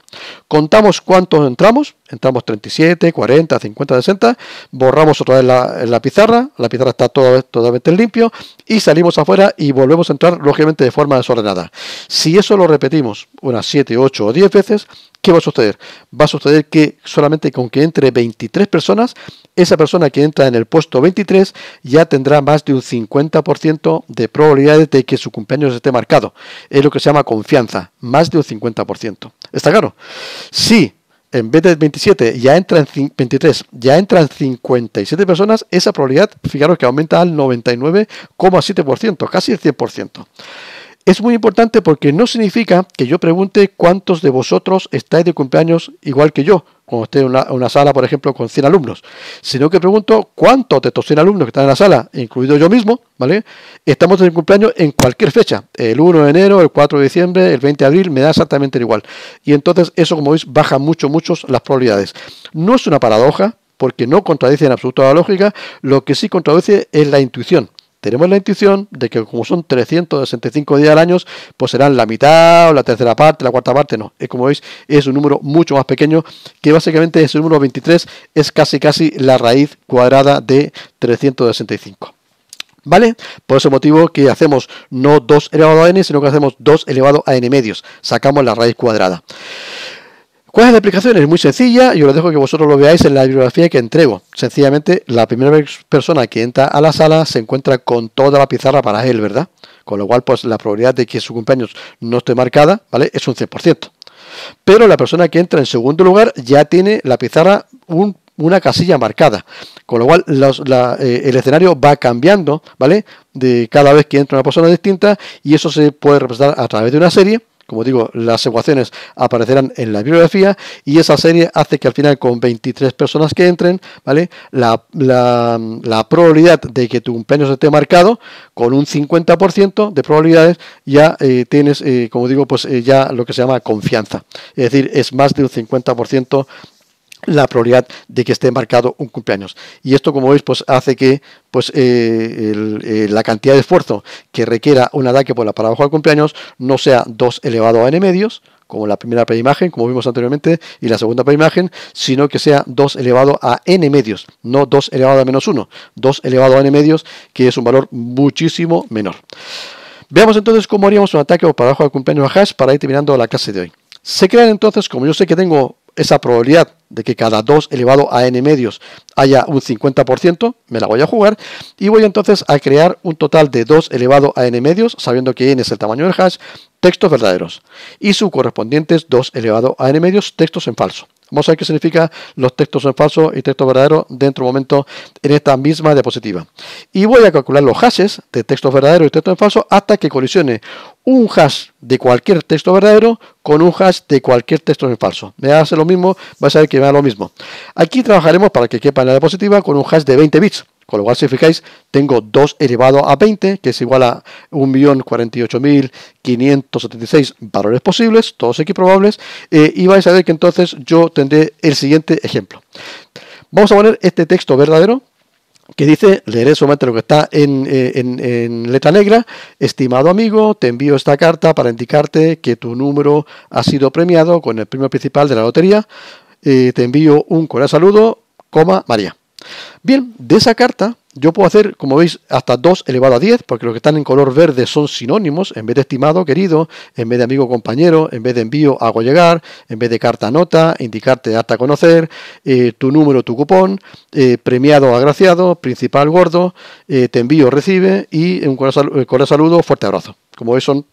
Contamos cuántos entramos, entramos 37, 40, 50, 60, borramos otra vez la, la pizarra, la pizarra está toda, totalmente limpio y salimos afuera y volvemos a entrar, lógicamente, de forma desordenada. Si eso lo repetimos unas 7, 8 o 10 veces, ¿Qué va a suceder? Va a suceder que solamente con que entre 23 personas, esa persona que entra en el puesto 23 ya tendrá más de un 50% de probabilidades de que su cumpleaños esté marcado. Es lo que se llama confianza, más de un 50%. ¿Está claro? Si en vez de 27 ya entran 23, ya entran 57 personas, esa probabilidad, fijaros que aumenta al 99,7%, casi el 100%. Es muy importante porque no significa que yo pregunte cuántos de vosotros estáis de cumpleaños igual que yo, cuando esté en una, sala, por ejemplo, con 100 alumnos, sino que pregunto cuántos de estos 100 alumnos que están en la sala, incluido yo mismo, ¿vale? Estamos en cumpleaños en cualquier fecha, el 1 de enero, el 4 de diciembre, el 20 de abril, me da exactamente igual. Y entonces eso, como veis, baja mucho, muchos las probabilidades. No es una paradoja, porque no contradice en absoluto la lógica, lo que sí contradice es la intuición tenemos la intuición de que como son 365 días al año, pues serán la mitad o la tercera parte, la cuarta parte, no. Es como veis, es un número mucho más pequeño, que básicamente ese número 23, es casi casi la raíz cuadrada de 365. ¿Vale? Por ese motivo que hacemos no 2 elevado a n, sino que hacemos 2 elevado a n medios. Sacamos la raíz cuadrada. ¿Cuál es la explicación? Es muy sencilla, yo os dejo que vosotros lo veáis en la bibliografía que entrego. Sencillamente, la primera persona que entra a la sala se encuentra con toda la pizarra para él, ¿verdad? Con lo cual, pues la probabilidad de que su cumpleaños no esté marcada, ¿vale? Es un 100%. Pero la persona que entra en segundo lugar ya tiene la pizarra una casilla marcada. Con lo cual eh, el escenario va cambiando, ¿vale? De cada vez que entra una persona distinta y eso se puede representar a través de una serie como digo, las ecuaciones aparecerán en la bibliografía y esa serie hace que al final con 23 personas que entren, ¿vale? La, probabilidad de que tu se esté marcado con un 50% de probabilidades ya eh, tienes, eh, como digo, pues eh, ya lo que se llama confianza. Es decir, es más de un 50% la probabilidad de que esté marcado un cumpleaños. Y esto, como veis, pues hace que pues, eh, eh, la cantidad de esfuerzo que requiera un ataque por la abajo de cumpleaños no sea 2 elevado a n medios, como la primera imagen como vimos anteriormente, y la segunda imagen sino que sea 2 elevado a n medios, no 2 elevado a menos 1, 2 elevado a n medios, que es un valor muchísimo menor. Veamos entonces cómo haríamos un ataque por abajo del cumpleaños a hash para ir terminando la clase de hoy. Se crean entonces, como yo sé que tengo esa probabilidad de que cada 2 elevado a n medios haya un 50%, me la voy a jugar, y voy entonces a crear un total de 2 elevado a n medios, sabiendo que n es el tamaño del hash, textos verdaderos y sus correspondientes 2 elevado a n medios textos en falso. Vamos a ver qué significa los textos en falso y textos verdaderos dentro de un momento en esta misma diapositiva. Y voy a calcular los hashes de textos verdaderos y textos en falso hasta que colisione un hash de cualquier texto verdadero con un hash de cualquier texto en falso. Me hace lo mismo, va a saber que me da lo mismo. Aquí trabajaremos para que quepa en la diapositiva con un hash de 20 bits. Con lo cual, si fijáis, tengo 2 elevado a 20, que es igual a 1.048.576 valores posibles, todos equiprobables, eh, y vais a ver que entonces yo tendré el siguiente ejemplo. Vamos a poner este texto verdadero, que dice, leeré solamente lo que está en, eh, letra negra, estimado amigo, te envío esta carta para indicarte que tu número ha sido premiado con el premio principal de la lotería, eh, te envío un cordial saludo, coma María. Bien, de esa carta yo puedo hacer, como veis, hasta 2 elevado a 10, porque los que están en color verde son sinónimos, en vez de estimado, querido, en vez de amigo, compañero, en vez de envío, hago llegar, en vez de carta, nota, indicarte, hasta conocer, eh, tu número, tu cupón, eh, premiado, agraciado, principal, gordo, eh, te envío, recibe, y un cordial saludo, fuerte abrazo. Como veis, son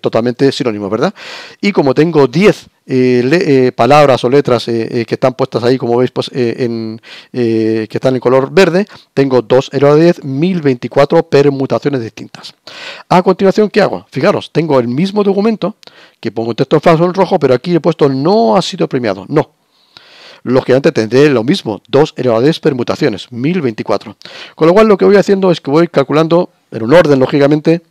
totalmente sinónimos, ¿verdad? Y como tengo 10 eh, eh, palabras o letras eh, que están puestas ahí, como veis, pues en, que están en color verde, tengo dos elevado 10, 1024 permutaciones distintas. A continuación, ¿qué hago? Fijaros, tengo el mismo documento, que pongo texto falso en rojo, pero aquí he puesto no ha sido premiado, no, lógicamente tendré lo mismo, dos elevado a 10 permutaciones, 1024. Con lo cual lo que voy haciendo es que voy calculando, en un orden lógicamente,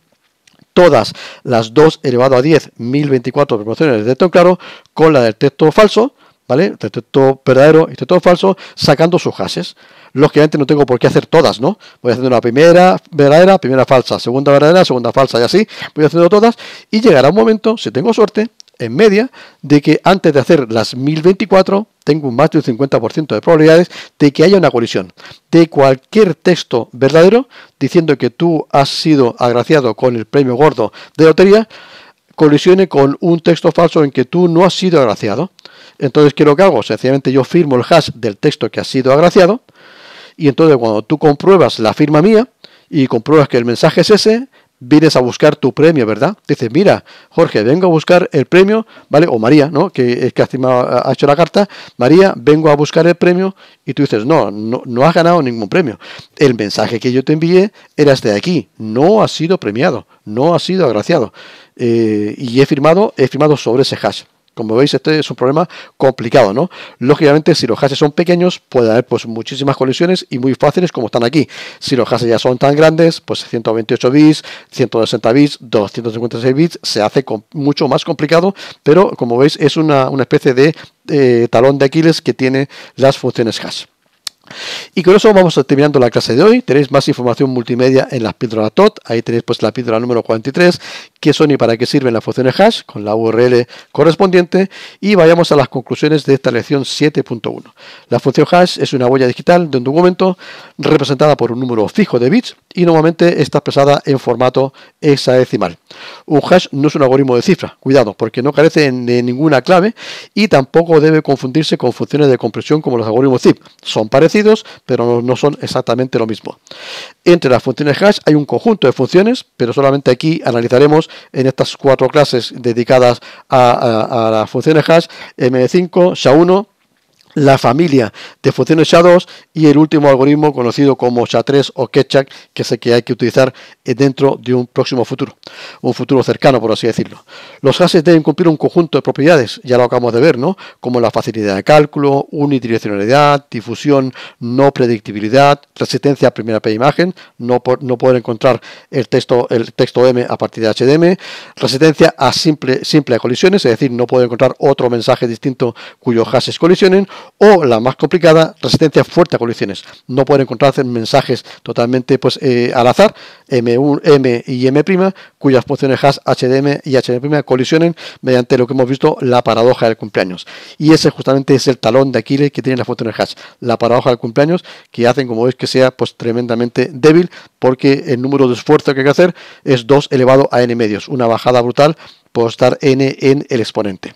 todas las dos elevado a 10, 1024 proporciones de texto claro con la del texto falso, ¿vale? texto verdadero y texto falso, sacando sus hashes. Lógicamente no tengo por qué hacer todas, ¿no? Voy haciendo una primera verdadera, primera falsa, segunda verdadera, segunda falsa y así. Voy haciendo todas y llegará un momento, si tengo suerte, en media de que antes de hacer las 1024 tengo más de un 50% de probabilidades de que haya una colisión de cualquier texto verdadero diciendo que tú has sido agraciado con el premio gordo de lotería colisione con un texto falso en que tú no has sido agraciado. Entonces, ¿qué lo que hago? Sencillamente yo firmo el hash del texto que ha sido agraciado y entonces cuando tú compruebas la firma mía y compruebas que el mensaje es ese, vienes a buscar tu premio, ¿verdad? Dices, mira, Jorge, vengo a buscar el premio, ¿vale? O María, ¿no? Que es que ha hecho la carta, María, vengo a buscar el premio, y tú dices, no, no, has ganado ningún premio. El mensaje que yo te envié era este de aquí, no ha sido premiado, no ha sido agraciado. Eh, y he firmado, he firmado sobre ese hash. Como veis, este es un problema complicado, ¿no? Lógicamente, si los hashes son pequeños, puede haber pues muchísimas colisiones y muy fáciles como están aquí. Si los hashes ya son tan grandes, pues 128 bits, 160 bits, 256 bits, se hace mucho más complicado, pero como veis, es una, especie de eh, talón de Aquiles que tiene las funciones hash. Y con eso vamos terminando la clase de hoy. Tenéis más información multimedia en la píldoras TOT. Ahí tenéis pues la píldora número 43 qué son y para qué sirven las funciones hash con la URL correspondiente y vayamos a las conclusiones de esta lección 7.1. La función hash es una huella digital de un documento representada por un número fijo de bits y normalmente está expresada en formato hexadecimal. Un hash no es un algoritmo de cifra, cuidado, porque no carece de ninguna clave y tampoco debe confundirse con funciones de compresión como los algoritmos zip. Son parecidos, pero no son exactamente lo mismo. Entre las funciones hash hay un conjunto de funciones, pero solamente aquí analizaremos en estas cuatro clases dedicadas a, a las funciones hash, M5, SHA-1, la familia de funciones SHA-2 y el último algoritmo conocido como SHA-3 o Ketchak, que es el que hay que utilizar eh, dentro de un próximo futuro, un futuro cercano, por así decirlo. Los hashes deben cumplir un conjunto de propiedades, ya lo acabamos de ver, ¿no? Como la facilidad de cálculo, unidireccionalidad, difusión, no predictibilidad, resistencia a primera P imagen, no, no poder encontrar el texto, el texto M a partir de HDM, resistencia a simple, simple colisiones, es decir, no poder encontrar otro mensaje distinto cuyos hashes colisionen, o la más complicada, resistencia fuerte a colisiones. No pueden encontrarse mensajes totalmente pues, eh, al azar, M1, M y M', cuyas funciones hash HDM y HDM' colisionen mediante lo que hemos visto, la paradoja del cumpleaños. Y ese justamente es el talón de Aquiles que tienen las funciones hash, la paradoja del cumpleaños, que hacen, como veis, que sea pues, tremendamente débil porque el número de esfuerzo que hay que hacer es 2 elevado a n medios, una bajada brutal por estar n en el exponente.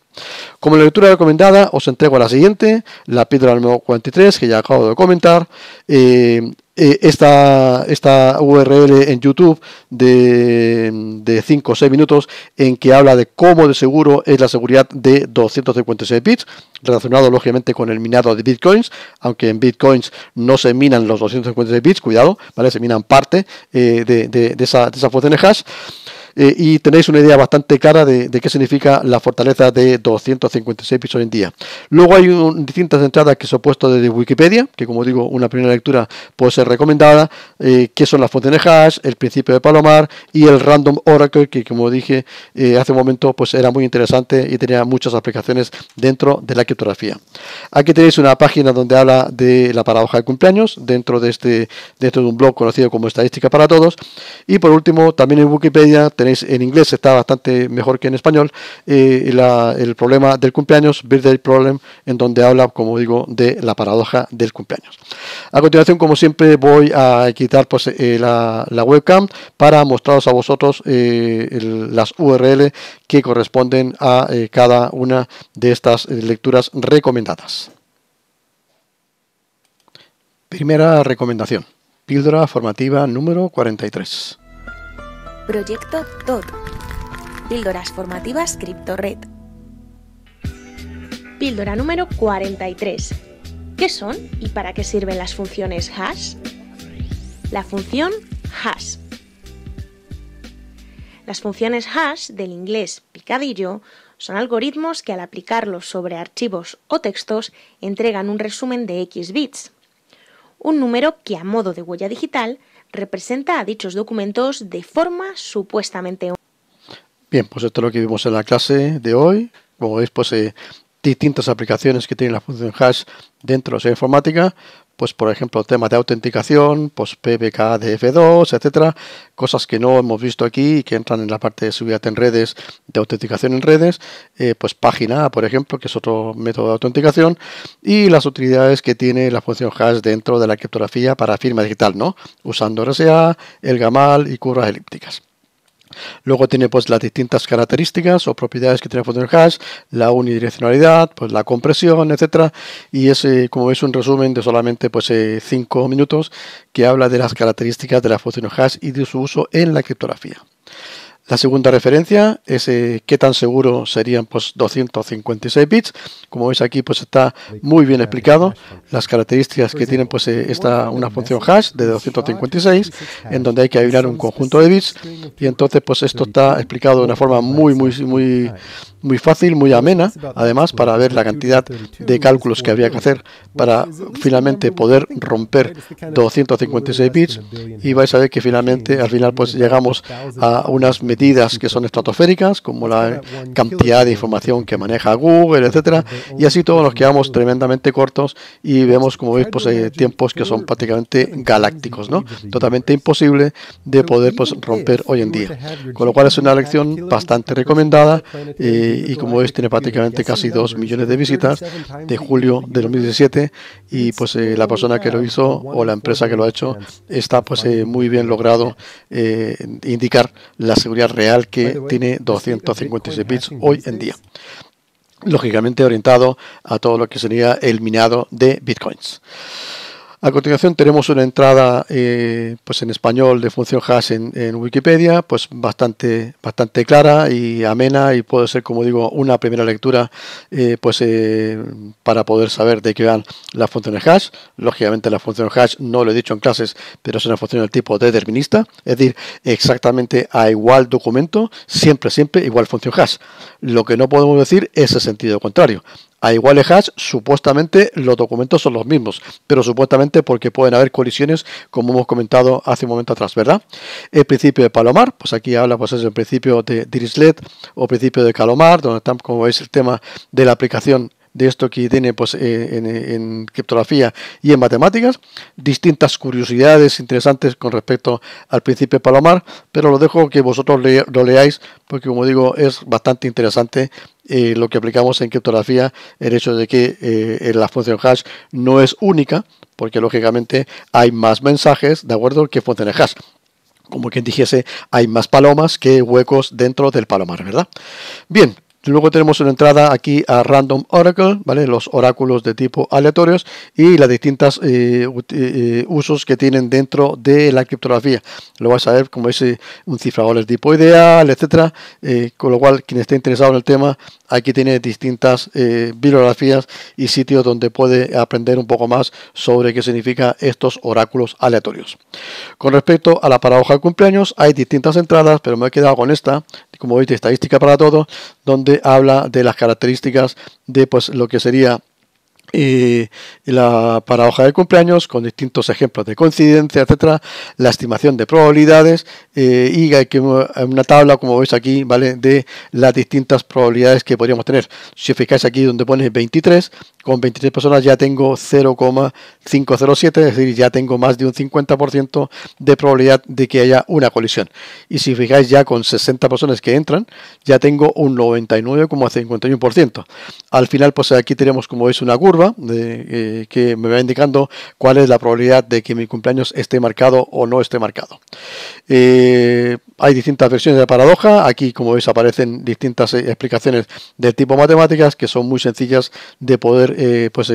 Como lectura recomendada, os entrego la siguiente, la piedra número 43, que ya acabo de comentar, eh, eh, esta, esta URL en YouTube de 5 o 6 minutos en que habla de cómo de seguro es la seguridad de 256 bits, relacionado lógicamente con el minado de bitcoins, aunque en bitcoins no se minan los 256 bits, cuidado, ¿vale? se minan parte eh, de, de, de, esa, de esa función de hash. Eh, y tenéis una idea bastante clara de, qué significa la fortaleza de 256 pisos en día. Luego hay distintas entradas que se han puesto desde Wikipedia, que como digo, una primera lectura puede ser recomendada, eh, que son las funciones hash, el principio de Palomar y el random oracle, que como dije eh, hace un momento, pues era muy interesante y tenía muchas aplicaciones dentro de la criptografía. Aquí tenéis una página donde habla de la paradoja de cumpleaños, dentro de este dentro de un blog conocido como Estadística para Todos. Y por último, también en Wikipedia tenéis en inglés, está bastante mejor que en español, eh, el problema del cumpleaños, Birthday Problem, en donde habla, como digo, de la paradoja del cumpleaños. A continuación, como siempre, voy a quitar pues, eh, la, webcam para mostraros a vosotros eh, las URL que corresponden a cada una de estas lecturas recomendadas. Primera recomendación, píldora formativa número 43. Proyecto TOD. Píldoras formativas CryptoRed. Píldora número 43. ¿Qué son y para qué sirven las funciones hash? La función hash. Las funciones hash del inglés picadillo son algoritmos que al aplicarlos sobre archivos o textos entregan un resumen de X bits, un número que a modo de huella digital representa a dichos documentos de forma supuestamente. Bien, pues esto es lo que vimos en la clase de hoy. Como veis, pues eh, distintas aplicaciones que tienen la función hash dentro de la informática pues por ejemplo temas de autenticación, pues PBK DF2, etcétera, cosas que no hemos visto aquí y que entran en la parte de seguridad en redes, de autenticación en redes, eh, pues página, por ejemplo, que es otro método de autenticación, y las utilidades que tiene la función hash dentro de la criptografía para firma digital, ¿no? Usando RSA, el GAMAL y curvas elípticas. Luego tiene pues, las distintas características o propiedades que tiene hash, la unidireccionalidad, pues, la compresión, etcétera. Y es como veis un resumen de solamente pues 5 eh, minutos que habla de las características de la función hash y de su uso en la criptografía. La segunda referencia es eh, qué tan seguro serían pues, 256 bits. Como veis aquí, pues está muy bien explicado las características que tienen pues, eh, esta, una función hash de 256, en donde hay que adivinar un conjunto de bits. Y entonces, pues esto está explicado de una forma muy, muy, muy muy fácil, muy amena, además para ver la cantidad de cálculos que había que hacer para finalmente poder romper 256 bits y vais a ver que finalmente al final pues llegamos a unas medidas que son estratosféricas como la cantidad de información que maneja Google, etcétera, y así todos nos quedamos tremendamente cortos y vemos como veis pues eh, tiempos que son prácticamente galácticos, ¿no? Totalmente imposible de poder pues romper hoy en día. Con lo cual es una lección bastante recomendada eh, y, como es, tiene prácticamente casi 2 millones de visitas de julio de 2017 y pues eh, la persona que lo hizo o la empresa que lo ha hecho está pues eh, muy bien logrado eh, indicar la seguridad real que tiene 256 bits hoy en día lógicamente orientado a todo lo que sería el minado de bitcoins. A continuación tenemos una entrada eh, pues en español de función hash en, Wikipedia, pues bastante, bastante clara y amena y puede ser, como digo, una primera lectura eh, pues, eh, para poder saber de qué van las funciones hash. Lógicamente la función hash, no lo he dicho en clases, pero es una función del tipo determinista, es decir, exactamente a igual documento, siempre, siempre igual función hash. Lo que no podemos decir es el sentido contrario a iguales hash, supuestamente los documentos son los mismos, pero supuestamente porque pueden haber colisiones, como hemos comentado hace un momento atrás, ¿verdad? El principio de Palomar, pues aquí habla, pues es el principio de Dirichlet o principio de Calomar, donde están, como veis, el tema de la aplicación de esto que tiene pues, eh, en, criptografía y en matemáticas. Distintas curiosidades interesantes con respecto al príncipe Palomar, pero lo dejo que vosotros lo leáis porque, como digo, es bastante interesante eh, lo que aplicamos en criptografía, el hecho de que eh, la función hash no es única, porque lógicamente hay más mensajes, ¿de acuerdo?, que funciones hash como quien dijese, hay más palomas que huecos dentro del palomar, ¿verdad? Bien, Luego tenemos una entrada aquí a Random Oracle, ¿vale? Los oráculos de tipo aleatorios y las distintas eh, eh, usos que tienen dentro de la criptografía. Lo vais a ver como es un cifrador de tipo ideal, etcétera. Eh, con lo cual, quien esté interesado en el tema, aquí tiene distintas bibliografías y sitios donde puede aprender un poco más sobre qué significan estos oráculos aleatorios. Con respecto a la paradoja de cumpleaños, hay distintas entradas, pero me he quedado con esta, como veis, estadística para todos, donde habla de las características de pues, lo que sería y la, para hoja de cumpleaños con distintos ejemplos de coincidencia, etcétera, la estimación de probabilidades eh, y hay que, una tabla, como veis aquí, ¿vale? de las distintas probabilidades que podríamos tener. Si os fijáis aquí donde pone 23, con 23 personas ya tengo 0,507, es decir, ya tengo más de un 50% de probabilidad de que haya una colisión. Y si fijáis ya con 60 personas que entran, ya tengo un 99,51%. Al final, pues aquí tenemos como veis una curva de, eh, que me va indicando cuál es la probabilidad de que mi cumpleaños esté marcado o no esté marcado. Eh, hay distintas versiones de la paradoja. Aquí, como veis, aparecen distintas eh, explicaciones del tipo matemáticas que son muy sencillas de poder pues,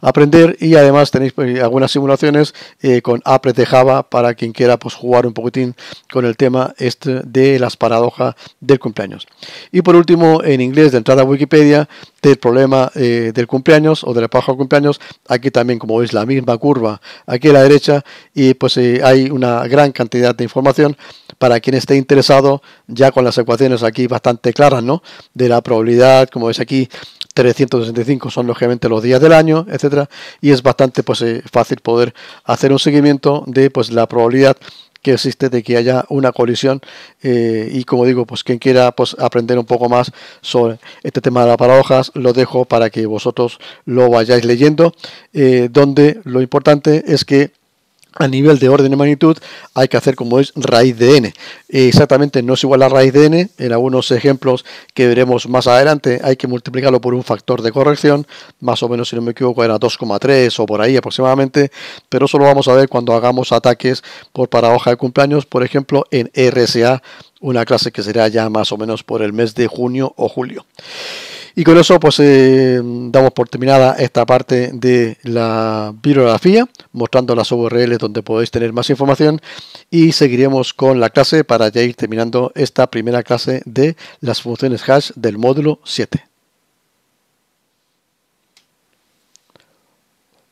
aprender. Y además tenéis pues, algunas simulaciones con apre de Java para quien quiera pues, jugar un poquitín con el tema este de las paradojas del cumpleaños. Y por último, en inglés, de entrada a Wikipedia, del problema eh, del cumpleaños o del la paja cumpleaños. Aquí también, como veis, la misma curva aquí a la derecha y pues eh, hay una gran cantidad de información para quien esté interesado ya con las ecuaciones aquí bastante claras, ¿no? De la probabilidad, como veis aquí, 365 son lógicamente los días del año, etcétera, y es bastante pues eh, fácil poder hacer un seguimiento de pues la probabilidad que existe de que haya una colisión eh, y como digo pues quien quiera pues aprender un poco más sobre este tema de las paradojas lo dejo para que vosotros lo vayáis leyendo eh, donde lo importante es que a nivel de orden de magnitud hay que hacer como es raíz de n. Exactamente no es igual a raíz de n, en algunos ejemplos que veremos más adelante hay que multiplicarlo por un factor de corrección, más o menos si no me equivoco era 2,3 o por ahí aproximadamente, pero eso lo vamos a ver cuando hagamos ataques por paradoja de cumpleaños, por ejemplo en RSA, una clase que será ya más o menos por el mes de junio o julio. Y con eso pues eh, damos por terminada esta parte de la bibliografía, mostrando las URLs donde podéis tener más información y seguiremos con la clase para ya ir terminando esta primera clase de las funciones hash del módulo 7.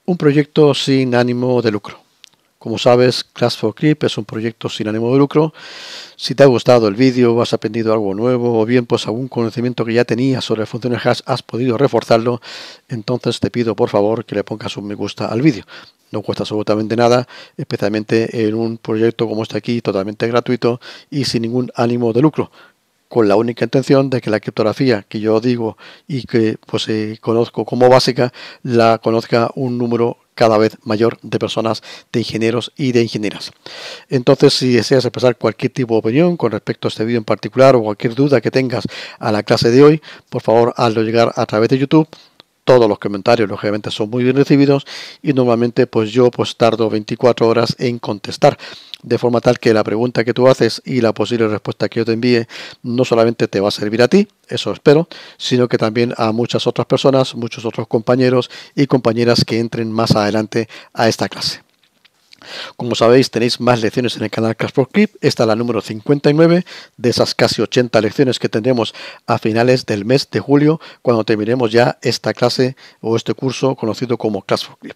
Un proyecto sin ánimo de lucro. Como sabes, Class for Clip es un proyecto sin ánimo de lucro. Si te ha gustado el vídeo, has aprendido algo nuevo o bien pues algún conocimiento que ya tenías sobre funciones hash has podido reforzarlo, entonces te pido por favor que le pongas un me gusta al vídeo. No cuesta absolutamente nada, especialmente en un proyecto como este aquí, totalmente gratuito y sin ningún ánimo de lucro con la única intención de que la criptografía que yo digo y que pues eh, conozco como básica la conozca un número cada vez mayor de personas, de ingenieros y de ingenieras. Entonces, si deseas expresar cualquier tipo de opinión con respecto a este vídeo en particular o cualquier duda que tengas a la clase de hoy, por favor hazlo llegar a través de YouTube todos los comentarios lógicamente son muy bien recibidos y normalmente pues yo pues tardo 24 horas en contestar de forma tal que la pregunta que tú haces y la posible respuesta que yo te envíe no solamente te va a servir a ti, eso espero, sino que también a muchas otras personas, muchos otros compañeros y compañeras que entren más adelante a esta clase. Como sabéis, tenéis más lecciones en el canal Class for Clip. Esta es la número 59 de esas casi 80 lecciones que tendremos a finales del mes de julio, cuando terminemos ya esta clase o este curso conocido como Class for Clip.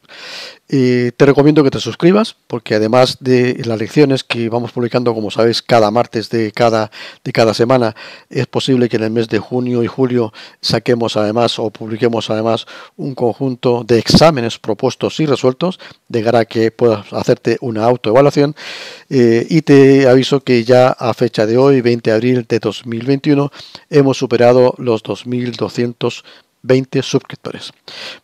te recomiendo que te suscribas, porque además de las lecciones que vamos publicando, como sabéis, cada martes de cada, de cada semana, es posible que en el mes de junio y julio saquemos además o publiquemos además un conjunto de exámenes propuestos y resueltos, de cara a que puedas hacer una autoevaluación eh, y te aviso que ya a fecha de hoy, 20 de abril de 2021, hemos superado los 2220 suscriptores.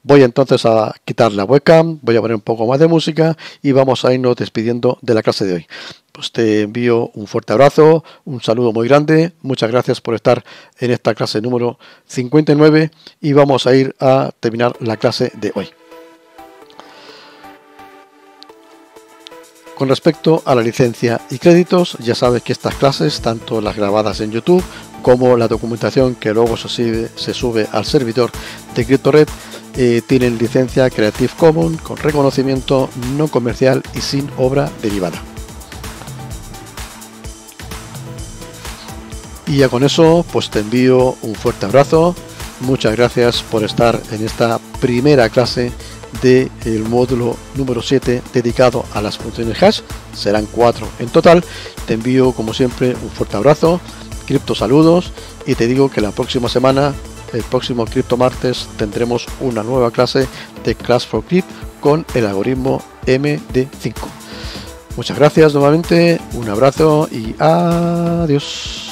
Voy entonces a quitar la webcam, voy a poner un poco más de música y vamos a irnos despidiendo de la clase de hoy. Pues te envío un fuerte abrazo, un saludo muy grande, muchas gracias por estar en esta clase número 59 y vamos a ir a terminar la clase de hoy. Con respecto a la licencia y créditos, ya sabes que estas clases, tanto las grabadas en YouTube como la documentación que luego se sube, al servidor de CryptoRed, eh, tienen licencia Creative Commons con reconocimiento no comercial y sin obra derivada. Y ya con eso, pues te envío un fuerte abrazo. Muchas gracias por estar en esta primera clase del módulo número 7 dedicado a las funciones hash. Serán 4 en total. Te envío como siempre un fuerte abrazo, cripto saludos y te digo que la próxima semana, el próximo cripto martes, tendremos una nueva clase de Class for clip con el algoritmo MD5. Muchas gracias nuevamente, un abrazo y adiós.